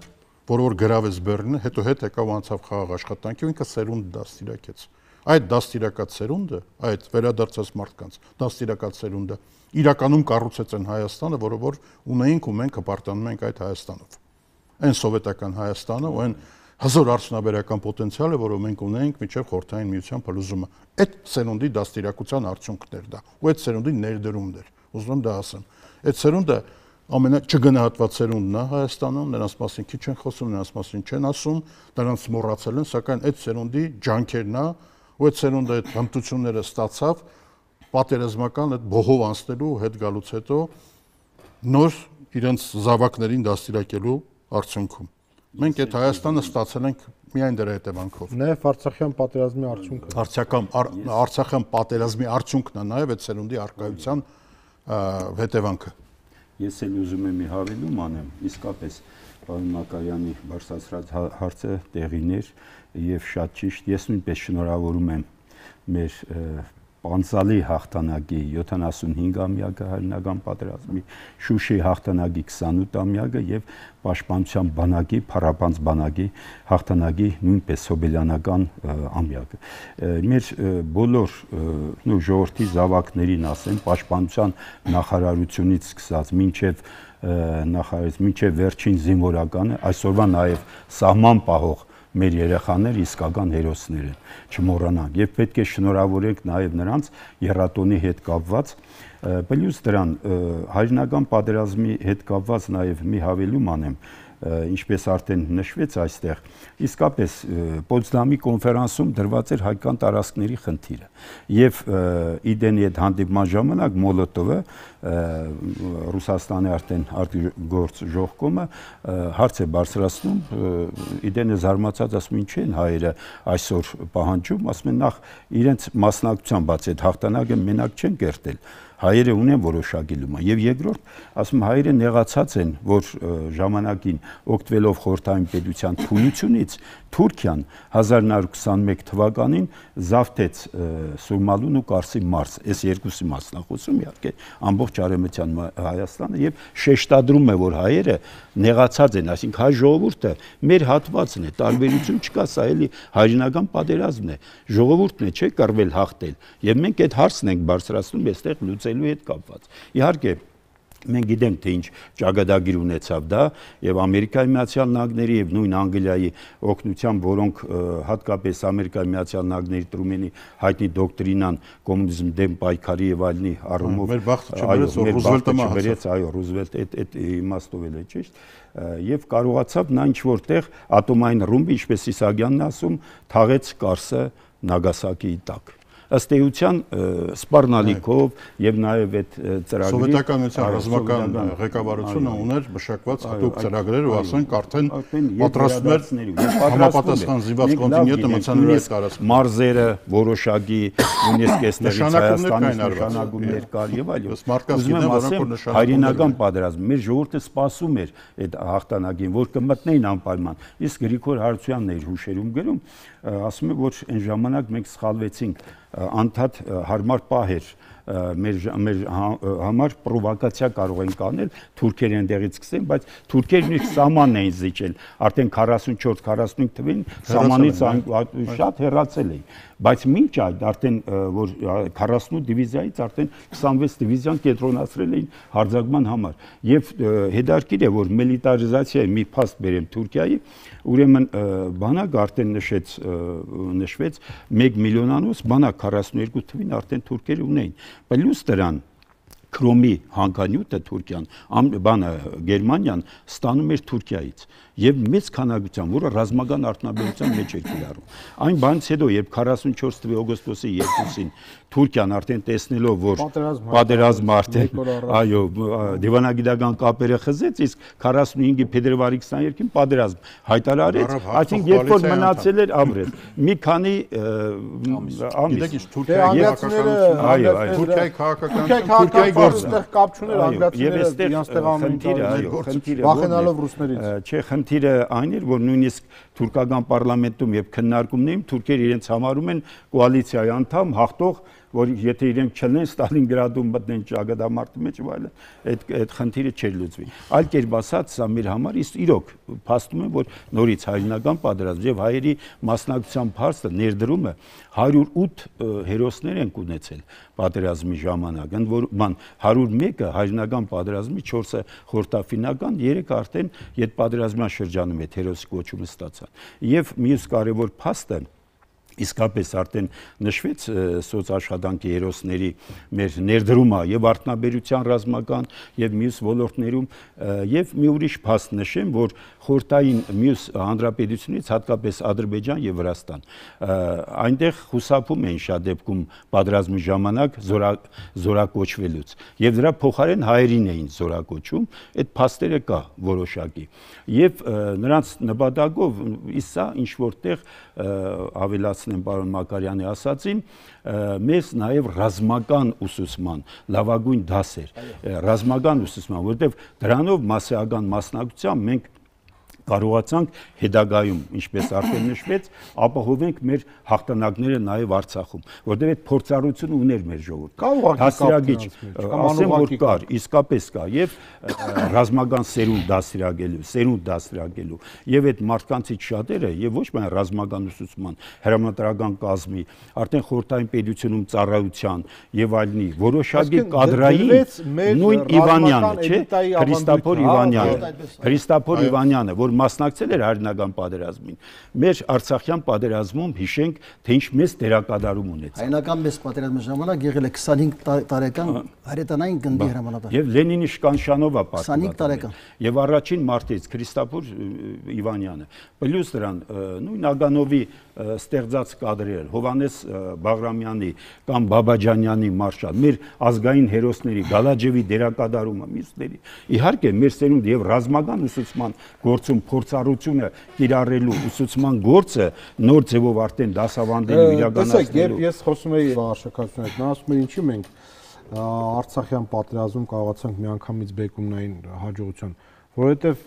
որ որ գրավեց Բեռլինը հետո հետ եկավ անցավ խաղաղ աշխատանքի ու ինքը սերունդ դաստիարակեց այդ դաստիարակած սերունդը այդ վերադարձած մարդկանց դաստիարակած սերունդը իրականում կառուցեց են Հայաստանը որը որ ունեինք ու մենք հպարտանում ենք այդ Հայաստանով այն սովետական Հայաստանը ու այն են հզոր արդյունաբերական պոտենցիալը, որը մենք ունենք միջև խորթային միության փլուզումը։ Այդ սերունդի դաստիարակության արդյունքներ դա, ու այդ սերունդի ներդրումն էր։ Ուզում եմ դա ասեմ։ Այդ սերունդը ամենա չգնահատված սերունդն է Հայաստանում, նրանց մասին քիչ են խոսում, նրանց մասին չեն ասում, նրանց մոռացել են, սակայն այդ սերունդի ջանքերն է, ու այդ սերունդը այդ հմտությունները ստացավ պատերազմական այդ բողով անցնելու հետ գալուց հետո նոր իրենց զավակներին դաստիարակելու արդյունքում։ Մենք այդ Հայաստանը ստացել ենք միայն դրա հետևանքով։ Նաև Արցախյան պատերազմի արդյունքը։ Արցական Արցախյան պատերազմի արդյունքն է նաև այդ ցելունդի արկայության հետևանքը։ Ես էլ ուզում եմ հավելում անեմ, իսկապես պարոն Մակարյանի բարձրացրած հա-, հարցը տեղին էր եւ շատ ճիշտ։ Ես նույնպես շնորհավորում եմ մեր Պանցալի հաղթանակի 75-ամյակը հայրենական պատերազմի, Շուշի հաղթանակի 28-ամյակը եւ պաշտպանության բանակի, փառապանց բանակի հաղթանակի նույնպես հոբելյանական ամյակը։ Մեր բոլոր նո ժողովրդի զավակներին ասեմ, պաշտպանության նախարարությունից սկսած մինչեւ նախարարից մինչեւ վերջին զինվորականը այսօրվա նաեւ սահման պահող մեր երեխաները իսկական հերոսներ են, չմոռանանք։ Եվ պետք է շնորհավորենք նաև նրանց երաթոնի հետ կապված, պլյուս դրան հայրենական պատերազմի հետ կապված նաև մի հավելում անեմ, ինչպես արդեն նշվեց այստեղ, իսկապես Պոցդամի կոնֆերանսում դրված էր հայկական տարածքների խնդիրը։ Եվ իդենի այդ հանդիպման ժամանակ Մոլոտովը Ռուսաստանի արդեն արտգործ ժողկոմը հարց է բարձրացնում իդենը զարմացած ասում ինչ են հայերը այսօր պահանջում, ասում են նախ իրենց մասնակցության բաց այդ հաղթանակը մենակ չեն կերտել հայերը ունեն որոշակի լուման եւ երկրորդ ասում հայերը նեղացած են որ ժամանակին օգտվելով խորթային պետության թունությունից Թուրքիան 1921 թվականին զավթեց Սուրմալուն ու Կարսի մարզ, այս երկուսի մասն է խոսում իհարկե ամբողջ արևմտյան Հայաստանը եւ շեշտադրում է, որ հայերը նեղացած են, այսինքն հայ ժողովուրդը մեր հատվածն է, տարբերություն չկա, սա էլի հայրենական պատերազմն է։ Ժողովուրդն է, չէ, կռվել հաղթել։ Եվ մենք այդ հարցն ենք բարձրացնում այստեղ լուծելու հետ կապված։ Իհարկե Մենք գիտենք թե ինչ ճակատագիր ունեցավ դա եւ Ամերիկայի Միացյալ Նահանգների եւ նույն Անգլիայի օգնությամբ, որոնք հատկապես Ամերիկայի Միացյալ Նահանգների Տրումենի հայտնի դոկտրինան կոմունիզմ դեմ պայքարի եւ այլնի առումով մեր բախտը չբերեց, որ Ռուզվելտը մահացավ։ Այո, Ռուզվելտ այդ այդ իմաստով էլ է, ճիշտ։ Եվ կարողացավ նա ինչ որտեղ ատոմային ռումբը, ինչպես Իսագյանն ասում, թաղեց Կարսը Նագասակիի տակ ըստ էության սպառնալիքով եւ նաեւ այդ ծրագրի սովետականության ռազմական ղեկավարությունը ուներ մշակված հատուկ ծրագրեր ու ասենք արդեն պատրաստներ համապատասխան զինված կոնտինգենտը մցանելու է տարածքում մարզերը որոշակի նույնիսկ այստեղից Հայաստանից նշանակումներ կար եւ այլն ուզում եմ ասեմ հայրենական պատերազմ մեր ժողովուրդը սպասում էր այդ հաղթանակին որ կմտնեին անպայման իսկ Գրիգոր Հարությունյանն էր հուշերում գրում ասում է որ այն ժամանակ մենք սխալվեցինք անդադ հարմար պահ էր մեր մեր հա, համար պրովոկացիա կարող են կանել թուրքերը ընդեղից սկսեն, բայց թուրքերն իսկ սամանն էին զիջել, արդեն 44-45 թվին սամանից հա։ շատ հեռացել էին, բայց մինչ այդ արդեն որ 48 դիվիզիայից արդեն 26 դիվիզիան կենտրոնացրել էին հարձակման համար։ Եվ հետարկիր է որ միլիտարիզացիա է մի փաստ բերեմ Թուրքիայի, Ուրեմն բանակ արդեն նշեց նշվեց 1 միլիոնանոց բանակ 42 թվին արդեն թուրքերը ունեին։ Պլյուս դրան քրոմի հանգանյութը Թուրքիան, բանը Գերմանիան ստանում էր Թուրքիայից եւ մեծ քանակությամբ, որը ռազմական արտոնաբերության մեջ էր կիրառում։ Այն բանից հետո, երբ 44 թվականի օգոստոսի 2-ին Թուրքիան արդեն տեսնելով, որ պատերազմը արդեն, այո, դիվանագիտական կապերը խզեց, իսկ 45-ի փետրվարի 22-ին պատերազմ հայտարարեց, այսինքն երբ որ մնացել էր ամրես, մի քանի ամիս։ Գիտեք ինչ, Թուրքիայի քաղաքականությունը, Թուրքիայի քաղաքականությունը, Թուրքիայի գործը կապ չուներ անգլացիները, իրենց տեղանունը, խնդիրը, այո, խնդիրը, բախենալով ռուսներից։ Չէ, խնդիրը խնդիրը այն էր, որ նույնիսկ թուրքական parlamentum եւ քննարկումներին թուրքերը իրենց համարում են կոալիցիայի անդամ, հաղթող, որ եթե իրենք չլինեն Ստալինգրադում մտնեն ճակատամարտի մեջ, այլ այդ այդ խնդիրը չէր լուծվի։ Այլ կերպ ասած, սա մեր համար իսկ իրոք փաստում է, որ նորից հայրենական պատերազմ եւ հայերի մասնակցության փաստը ներդրումը 108 հերոսներ են ունեցել պատերազմի ժամանակ, ընդ որ ման 101-ը հայրենական պատերազմի 4-ը խորտաֆինական, 3-ը արդեն այդ պատերազմյան շրջանում այդ հերոսի կոչումը ստացա։ Եվ մյուս կարևոր փաստը իսկապես արդեն նշվեց սոցաշխատանքի հերոսների մեր ներդրումը եւ արտնաբերության ռազմական եւ մյուս ոլորտներում եւ մի ուրիշ փաստ նշեմ, որ խորտային մյուս հանրապետությունից հատկապես Ադրբեջան եւ Վրաստան այնտեղ խուսափում են շատ դեպքում պատրաստմի ժամանակ զորա զորակոչվելուց եւ դրա փոխարեն հայերին էին զորակոչում, այդ փաստերը կա որոշակի։ Եվ նրանց նպատակով իսա ինչ որտեղ ավելաց ավելացնեմ պարոն Մակարյանի ասածին, մեզ նաև ռազմական ուսուցման լավագույն դաս էր։ Ռազմական ուսուցման, որտեղ դրանով մասսայական մասնակցությամբ մենք կարողացանք հետագայում, ինչպես արդեն նշվեց, ապահովենք մեր հաղթանակները նաև Արցախում, որտեղ այդ փորձառությունը ուներ մեր ժողովուրդը։ Դասիրագիչ, ասեմ որ կար, իսկապես կա եւ ռազմական սերունդ դասիրագելու, սերունդ դասիրագելու եւ այդ մարդկանցից շատերը եւ ոչ միայն ռազմական ուսուցման, հրամանատարական կազմի, արդեն խորհրդային պետությունում ծառայության եւ այլնի որոշակի կադրային նույն Իվանյանը, չէ՞, Քրիստափոր հա, Իվանյանը, Քրիստափոր Իվանյանը, որ մասնակցել էր հայրենական պատերազմին։ Մեր Արցախյան պատերազմում հիշենք, թե ինչ մեծ դերակատարում ունեցավ։ Հայնական մեծ պատերազմի ժամանակ եղել է 25 տարեկան հայրենային գնդի հրամանատար։ Եվ Լենինի Շկանշանովը պատմում։ 25 տարեկան։ Եվ առաջին մարտից Քրիստափոր Իվանյանը։ Պլյուս դրան նույն Ագանովի ստեղծած կադրեր, Հովանես Բաղրամյանի կամ Բաբաջանյանի մարշալ, մեր ազգային հերոսների Գալաջևի դերակատարումը, մյուսների։ Իհարկե, մեր ցերունդ եւ ռազմական ուսուցման գործում փորձառությունը կիրառելու ուսուցման գործը նոր ձևով արդեն դասավանդելու իրականացնելու։ Տեսեք, երբ ես խոսում եի վարշակացության հետ, նա ասում է, ինչի մենք Արցախյան պատերազմ կարողացանք միանգամից բեկումնային հաջողություն որովհետև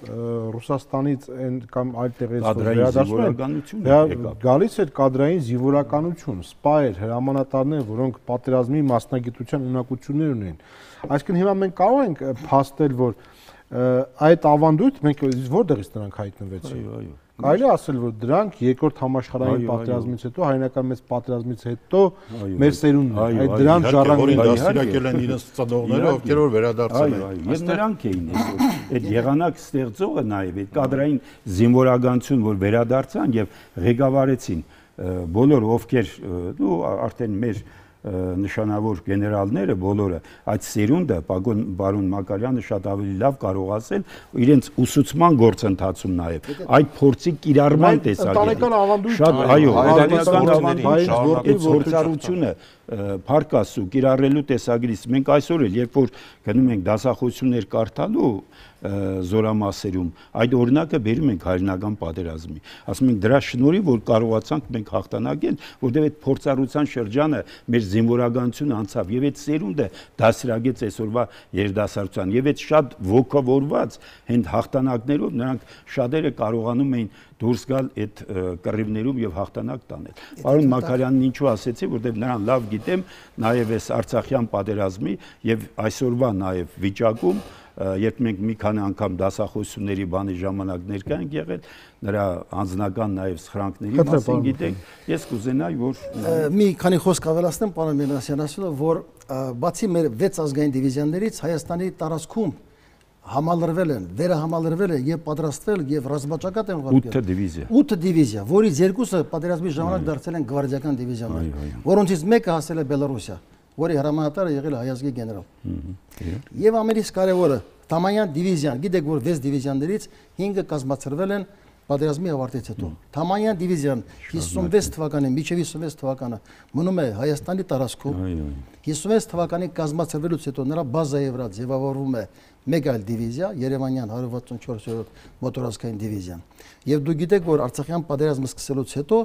Ռուսաստանից այն կամ այլ տեղերից վերադարձում են գալիս էր կադրային զինվորականություն, սպա էր հրամանատարներ, որոնք պատերազմի մասնագիտության ունակություններ ունեն։ Այսինքն հիմա մենք կարող ենք փաստել, որ այդ ավանդույթ մենք որտեղից նրանք հայտնվեցին։ Այո, այո Կարելի ասել, որ դրանք երկրորդ համաշխարհային պատերազմից հետո, հայնական մեծ պատերազմից հետո մեր սերունդն է։ Այդ դրան ժառանգել են դաստիարակել են իրենց ծնողները, ովքեր որ վերադարձել են։ Եվ նրանք էին այսօր։ Այդ եղանակ ստեղծողը նաև այդ կադրային զինվորականություն, որ վերադարձան եւ ղեկավարեցին բոլոր ովքեր ու արդեն մեր նշանավոր գեներալները բոլորը այդ սերունդը պագոն բարոն Մակարյանը շատ ավելի լավ կարող ասել իրենց ուսուցման գործընթացում նաև այդ փորձի կիրառման տեսակետից շատ այո հայկական ավանդույթ որտի փորձառությունը փարկասու կիրառելու տեսագրից մենք այսօր էլ երբ որ գնում ենք դասախոսություններ կարդալու զորամասերում։ Այդ օրինակը բերում ենք հայրենական պատերազմի։ Ասում ենք դրա շնորհիվ որ կարողացանք մենք հաղթանակել, որտեղ այդ փորձառության շրջանը մեր զինվորականություն անցավ եւ այդ սերունդը դասրագեց այսօրվա երդասարության եւ այդ շատ ողքավորված հենց հաղթանակներով նրանք շատերը կարողանում էին դուրս գալ այդ կռիվներում եւ հաղթանակ տանել։ Պարոն Մակարյանն ինչու ասեցի, որտեղ նրան լավ գիտեմ, նաեւ այս Արցախյան պատերազմի եւ այսօրվա նաեւ վիճակում երբ մենք մի քանի անգամ դասախոսությունների բանի ժամանակ ներկա ենք եղել, նրա անձնական նաև սխրանքների մասին գիտենք, ես կուզենայի որ մի քանի խոսք ավելացնեմ պարոն Միրասյան ասելը, որ բացի մեր 6 ազգային դիվիզիաներից Հայաստանի տարածքում համալրվել են, վերահամալրվել են եւ պատրաստվել եւ ռազմաճակատ են ուղարկել։ 8 դիվիզիա։ 8 դիվիզիա, որից երկուսը պատերազմի ժամանակ դարձել են գվարդիական դիվիզիաներ, որոնցից մեկը հասել է Բելարուսիա։ Այո որի հրամանատարը եղել է հայազգի գեներալ։ Եվ ամենից կարևորը Թամանյան դիվիզիան, գիտեք որ 6 դիվիզիաներից 5-ը կազմացրվել են պատերազմի ավարտից հետո։ Թամանյան դիվիզիան 56 թվականին, միջև 56 թվականը մնում է Հայաստանի տարածքում։ 56 թվականին կազմացրվելուց հետո նրա բազայի վրա ձևավորվում է մեկ այլ դիվիզիա, Երևանյան 164-րդ մոտորասկային դիվիզիան։ Եվ դու գիտեք, որ Արցախյան պատերազմը սկսելուց հետո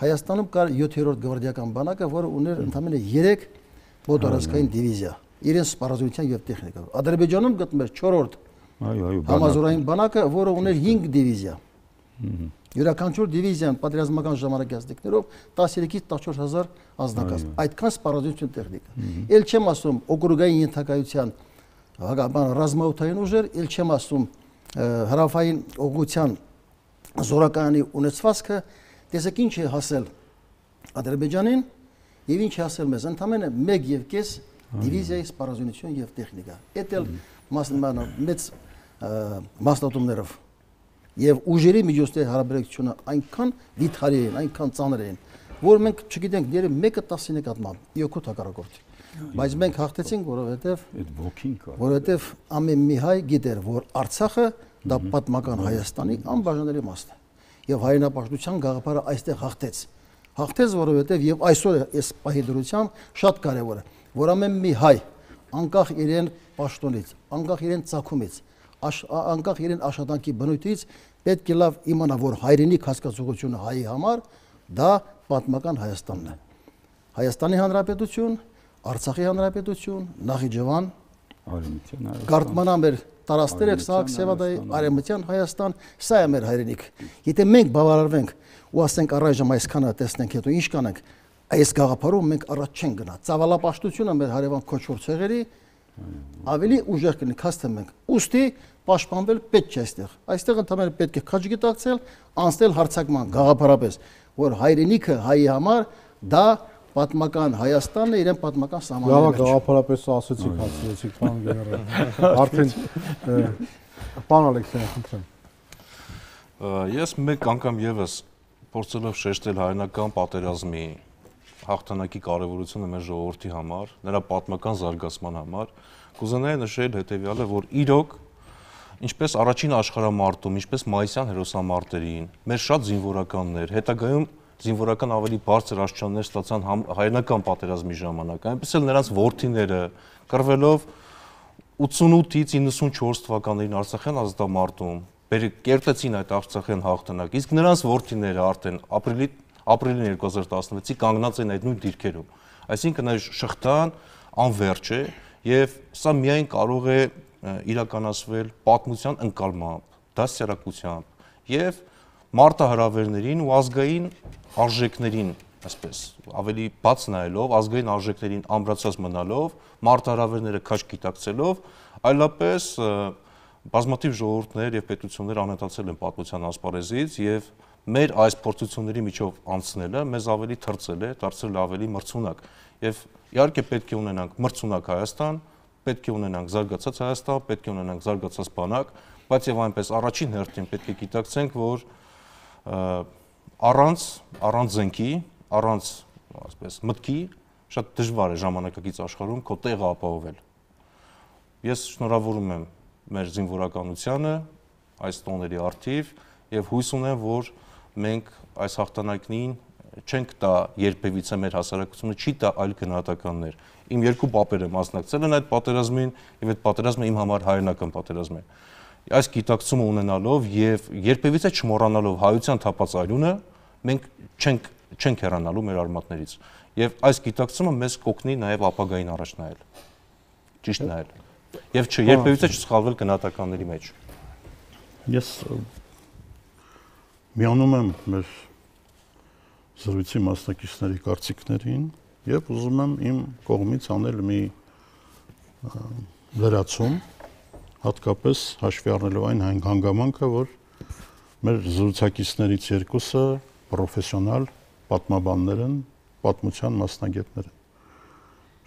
Հայաստանում կար 7-րդ գվարդիական բանակը, որը ուներ ընդամենը 3 մոտորասկային դիվիզիա իրենց սպառազինության եւ տեխնիկով։ Ադրբեջանում գտնվում էր 4-րդ այո, այո, համազորային բանակը, որը ուներ 5 դիվիզիա։ Յուրաքանչյուր դիվիզիան պատերազմական ժամանակի ազդեցներով 13-ից 14000 ազնագազմ։ Այդքան սպառազինություն տեխնիկա։ Էլ չեմ ասում օկրուգային ենթակայության հակաբան ռազմաօթային ուժեր, էլ չեմ ասում հրաֆային օգության զորակայանի ունեցվածքը, տեսեք ինչ է հասել Ադրբեջանին Եվ ինչ ասել մեզ, ընդամենը 1 եւ 5 դիվիզիայի սպառազինություն եւ տեխնիկա։ Էդ էլ մասնամանով մեծ մասնատումներով եւ ուժերի միջոցների հարաբերությունը այնքան վիթարի են, այնքան ծանր են, որ մենք չգիտենք դերը 1-ը 10-ի նկատմամբ 7 հակառակորդի։ Բայց մենք հաղթեցինք, որովհետև այդ ոգին կա։ Որովհետև ամեն մի հայ գիտեր, որ Արցախը դա պատմական Հայաստանի անբաժանելի մասն է։ Եվ հայրենապաշտության գաղափարը այստեղ հաղթեց։ Հաղթեց, որովհետև եւ այսօր այս պահի դրությամբ շատ կարեւոր է, որ ամեն մի հայ անկախ իրեն պաշտոնից, անկախ իրեն ցակումից, անկախ իրեն աշխատանքի բնույթից պետք է լավ իմանա, որ հայրենիք հասկացողությունը հայի համար դա պատմական Հայաստանն է։ Հայաստանի Հանրապետություն, Արցախի Հանրապետություն, Նախիջևան, Արևմտյան Հայաստան։ Գարտմանան մեր տարածքները Սահակ Սևադայի Արևմտյան Հայաստան, սա է մեր հայրենիք։ Եթե մենք բավարարվենք ու ասենք առայժմ այսքանը տեսնենք հետո ինչ կանենք, այս գաղափարով մենք առաջ չեն գնա։ Ծավալապաշտությունը մեր հարևան քոչոր ցեղերի ավելի ուժեղ կլինի, քաս թե մենք։ Ոստի պաշտպանվել պետք չէ այստեղ։ Այստեղ ընդհանրապես պետք է քաջ գիտակցել, անցնել հարցակման գաղափարապես, որ հայրենիքը հայի համար դա պատմական Հայաստանն է իրեն պատմական սահմանները։ Լավ, գաղափարապես ասացիք, հացրեցիք, պարոն գեներալ։ Արդեն պարոն Ալեքսյան, խնդրեմ։ Ես մեկ անգամ եւս փորձելով շեշտել հայնական պատերազմի հաղթանակի կարևորությունը մեր ժողովրդի համար, նրա պատմական զարգացման համար, կուզենայի նշել հետեւյալը, որ իրոք ինչպես առաջին աշխարհամարտում, ինչպես մայիսյան հերոսամարտերին, մեր շատ զինվորականներ հետագայում զինվորական ավելի բարձր աշխատանքներ ստացան հայերենական պատերազմի ժամանակ, այնպես էլ նրանց ворթիները կռվելով 88-ից 94 թվականներին Արցախյան ազատամարտում կերտեցին այդ Արցախյան հաղթանակը։ Իսկ նրանց ворթիները արդեն ապրիլի ապրիլին 2016-ի կանգնած են այդ նույն դիրքերում։ Այսինքն այս շղթան անվերջ է եւ սա միայն կարող է իրականացվել պատմության ընկալմամբ, դասյարակությամբ եւ մարտահրավերներին ու ազգային արժեքներին այսպես ավելի բաց նայելով ազգային արժեքներին ամրացած մնալով մարտահրավերները քաշ գիտակցելով այլապես և, բազմաթիվ ժողովուրդներ եւ պետություններ անհետացել են պատմության ասպարեզից եւ մեր այս փորձությունների միջով անցնելը մեզ ավելի թրծել է, դարձել ավելի մրցունակ։ Եվ իհարկե պետք է ունենանք մրցունակ Հայաստան, պետք է ունենանք զարգացած Հայաստան, պետք է ունենանք զարգացած բանակ, բայց եւ այնպես առաջին հերթին պետք է գիտակցենք, որ առանց առանց զենքի, առանց ասպես մտքի շատ դժվար է ժամանակակից աշխարհում քո տեղը ապահովել։ Ես շնորհավորում եմ մեր զինվորականությանը, այս տոների արդիվ եւ հույս ունեմ, որ մենք այս հաղթանակին չենք տա երբևիցե մեր հասարակությունը չի տա այլ գնահատականներ։ Իմ երկու պապերը մասնակցել են այդ պատերազմին եւ այդ պատերազմը իմ համար հայրենական պատերազմ է։ Այս գիտակցումը ունենալով եւ երբևիցե չմոռանալով հայության թափած այլունը, մենք չենք չենք հեռանալու մեր արմատներից։ Եվ այս գիտակցումը մեզ կօգնի նաեւ ապագային առաջ նայել։ Ճիշտ նայել։ Ա Եվ չէ, երբևիցե չսխալվել գնահատականների մեջ։ Ես միանում եմ մեր զրույցի մասնակիցների կարծիքներին եւ ուզում եմ իմ կողմից անել մի լրացում, հատկապես հաշվի առնելով այն հանգամանքը, որ մեր զրուցակիցներից երկուսը պրոֆեսիոնալ պատմաբաններ են, պատմության մասնագետներ են։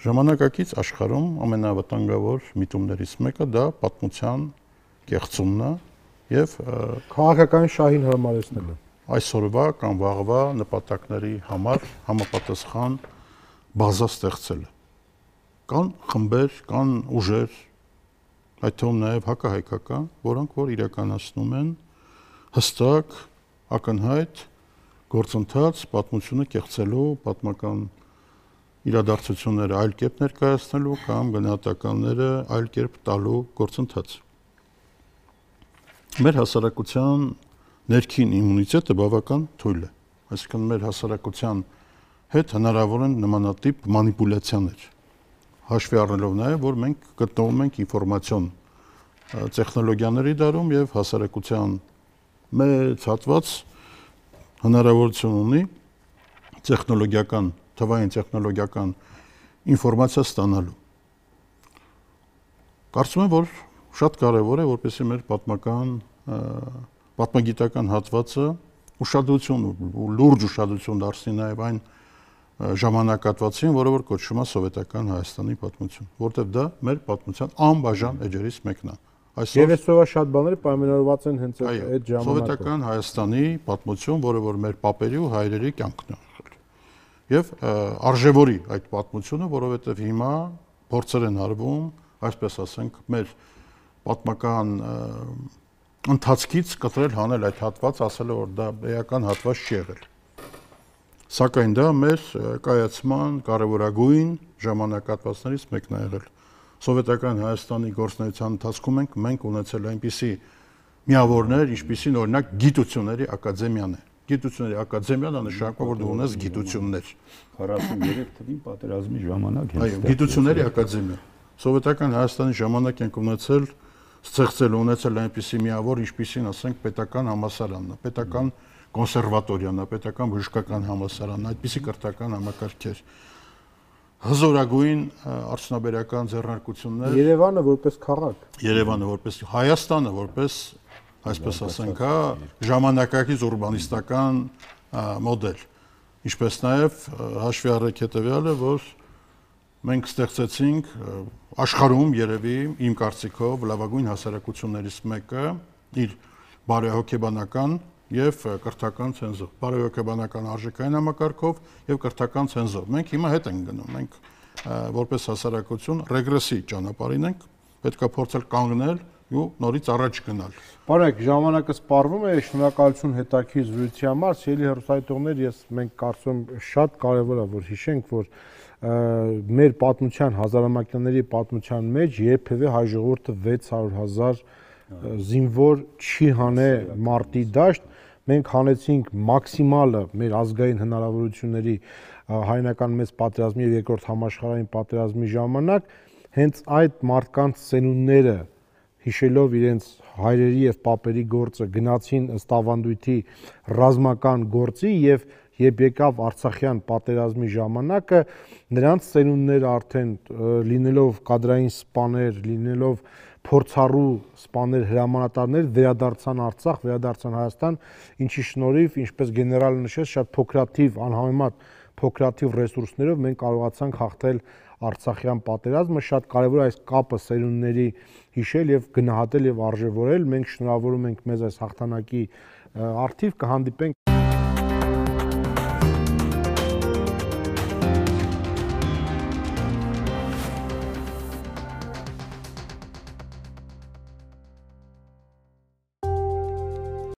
Ժամանակակից աշխարհում ամենավտանգավոր միտումներից մեկը դա պատմության կեղծումն է եւ քաղաքական շահին հարմարեցնելը։ Այսօրվա կամ վաղվա նպատակների համար համապատասխան բազա ստեղծելը։ Կան խմբեր, կան ուժեր, այդ թվում նաեւ հակահայկական, որոնք որ իրականացնում են հստակ, ակնհայտ գործընթաց պատմությունը կեղծելու, պատմական իրադարձությունները այլ կերպ ներկայացնելու կամ գնահատականները այլ կերպ տալու գործընթաց։ Մեր հասարակության ներքին իմունիտետը բավական թույլ է, այսինքն մեր հասարակության հետ հնարավոր են նմանատիպ մանիպուլյացիաներ։ Հաշվի առնելով նաև, որ մենք գտնվում ենք ինֆորմացիոն տեխնոլոգիաների դարում եւ հասարակության մեծ հատված հնարավորություն ունի տեխնոլոգիական թվային տեխնոլոգիական ինֆորմացիա ստանալու։ Կարծում եմ, որ շատ կարևոր է, որպեսզի մեր պատմական պատմագիտական հատվածը ուշադրություն ու լուրջ ուշադրություն դարձնի նաև այն ժամանակատվացին, որը որ կոչվում է սովետական Հայաստանի պատմություն, որտեղ դա մեր պատմության անբաժան էջերից մեկն է։ Այսօր Երեսովա շատ բաները պայմանավորված են հենց այդ ժամանակով։ Սովետական Հայաստանի պատմություն, որը որ մեր papերի ու հայրերի կյանքն է եւ արժեվորի այդ պատմությունը, որովհետեւ հիմա փորձեր են արվում, այսպես ասենք, մեր պատմական ընթացքից կտրել հանել այդ հատված, ասելով որ դա էական հատված չի եղել։ Սակայն դա մեր կայացման կարևորագույն ժամանակատվածներից մեկն է եղել։ Սովետական Հայաստանի գործնական ընթացքում ենք մենք ունեցել այնպիսի միավորներ, ինչպիսին օրինակ գիտությունների ակադեմիան է գիտությունների ակադեմիան անշանակում որ դու ունես գիտություններ 43 թվին պատերազմի ժամանակ այո գիտությունների ակադեմիա սովետական հայաստանի ժամանակ ենք ունեցել ստեղծել ունեցել այնպիսի միավոր ինչպիսին ասենք պետական համասարանն է պետական կոնսերվատորիան է պետական բժշկական համասարանն է այդպիսի կրթական համակարգեր հզորագույն արցնաբերական ձեռնարկություններ Երևանը որպես քաղաք Երևանը որպես Հայաստանը որպես այսպես ասենք, հա, ժամանակակից ուրբանիստական մոդել։ Ինչպես նաև հաշվի առեք հետեւյալը, որ մենք ստեղծեցինք աշխարհում երևի իմ կարծիքով լավագույն հասարակություններից մեկը իր բարեհոգեբանական եւ կրթական ցենզով։ Բարեհոգեբանական արժեքային համակարգով եւ կրթական ցենզով։ Մենք հիմա հետ ենք գնում։ Մենք որպես հասարակություն ռեգրեսի ճանապարհին ենք, պետքա փորձել կանգնել ու նորից առաջ գնալ։ Բարեկ, ժամանակը սպառվում է, շնորհակալություն հետաքրքիր զրույցի համար, սիրելի հերոստայտողներ, ես մենք կարծում շատ կարևոր է որ հիշենք, որ մեր պատմության հազարամյակների պատմության մեջ երբևէ հայ ժողովուրդը 600.000 զինվոր չի հանե մարտի դաշտ, մենք հանեցինք մաքսիմալը մեր ազգային հնարավորությունների հայնական մեծ պատերազմի եւ երկրորդ համաշխարհային պատերազմի ժամանակ հենց այդ մարդկանց սենունները հիշելով իրենց հայրերի եւ պապերի գործը գնացին ըստ ավանդույթի ռազմական գործի եւ երբ եկավ Արցախյան պատերազմի ժամանակը, նրանց ծերունները արդեն լինելով կադրային սպաներ, լինելով փորձառու սպաներ հրամանատարներ վերադարձան Արցախ, վերադարձան Հայաստան, ինչի շնորհիվ, ինչպես գեներալը նշեց, շատ փոքրաթիվ, անհամեմատ փոքրաթիվ ռեսուրսներով մենք կարողացանք հաղթել Արցախյան պատերազմը շատ կարևոր է այս կապը սերունդների հիշել եւ գնահատել եւ արժևորել։ Մենք շնորհավորում ենք մեզ այս հաղթանակի արդիվ կհանդիպենք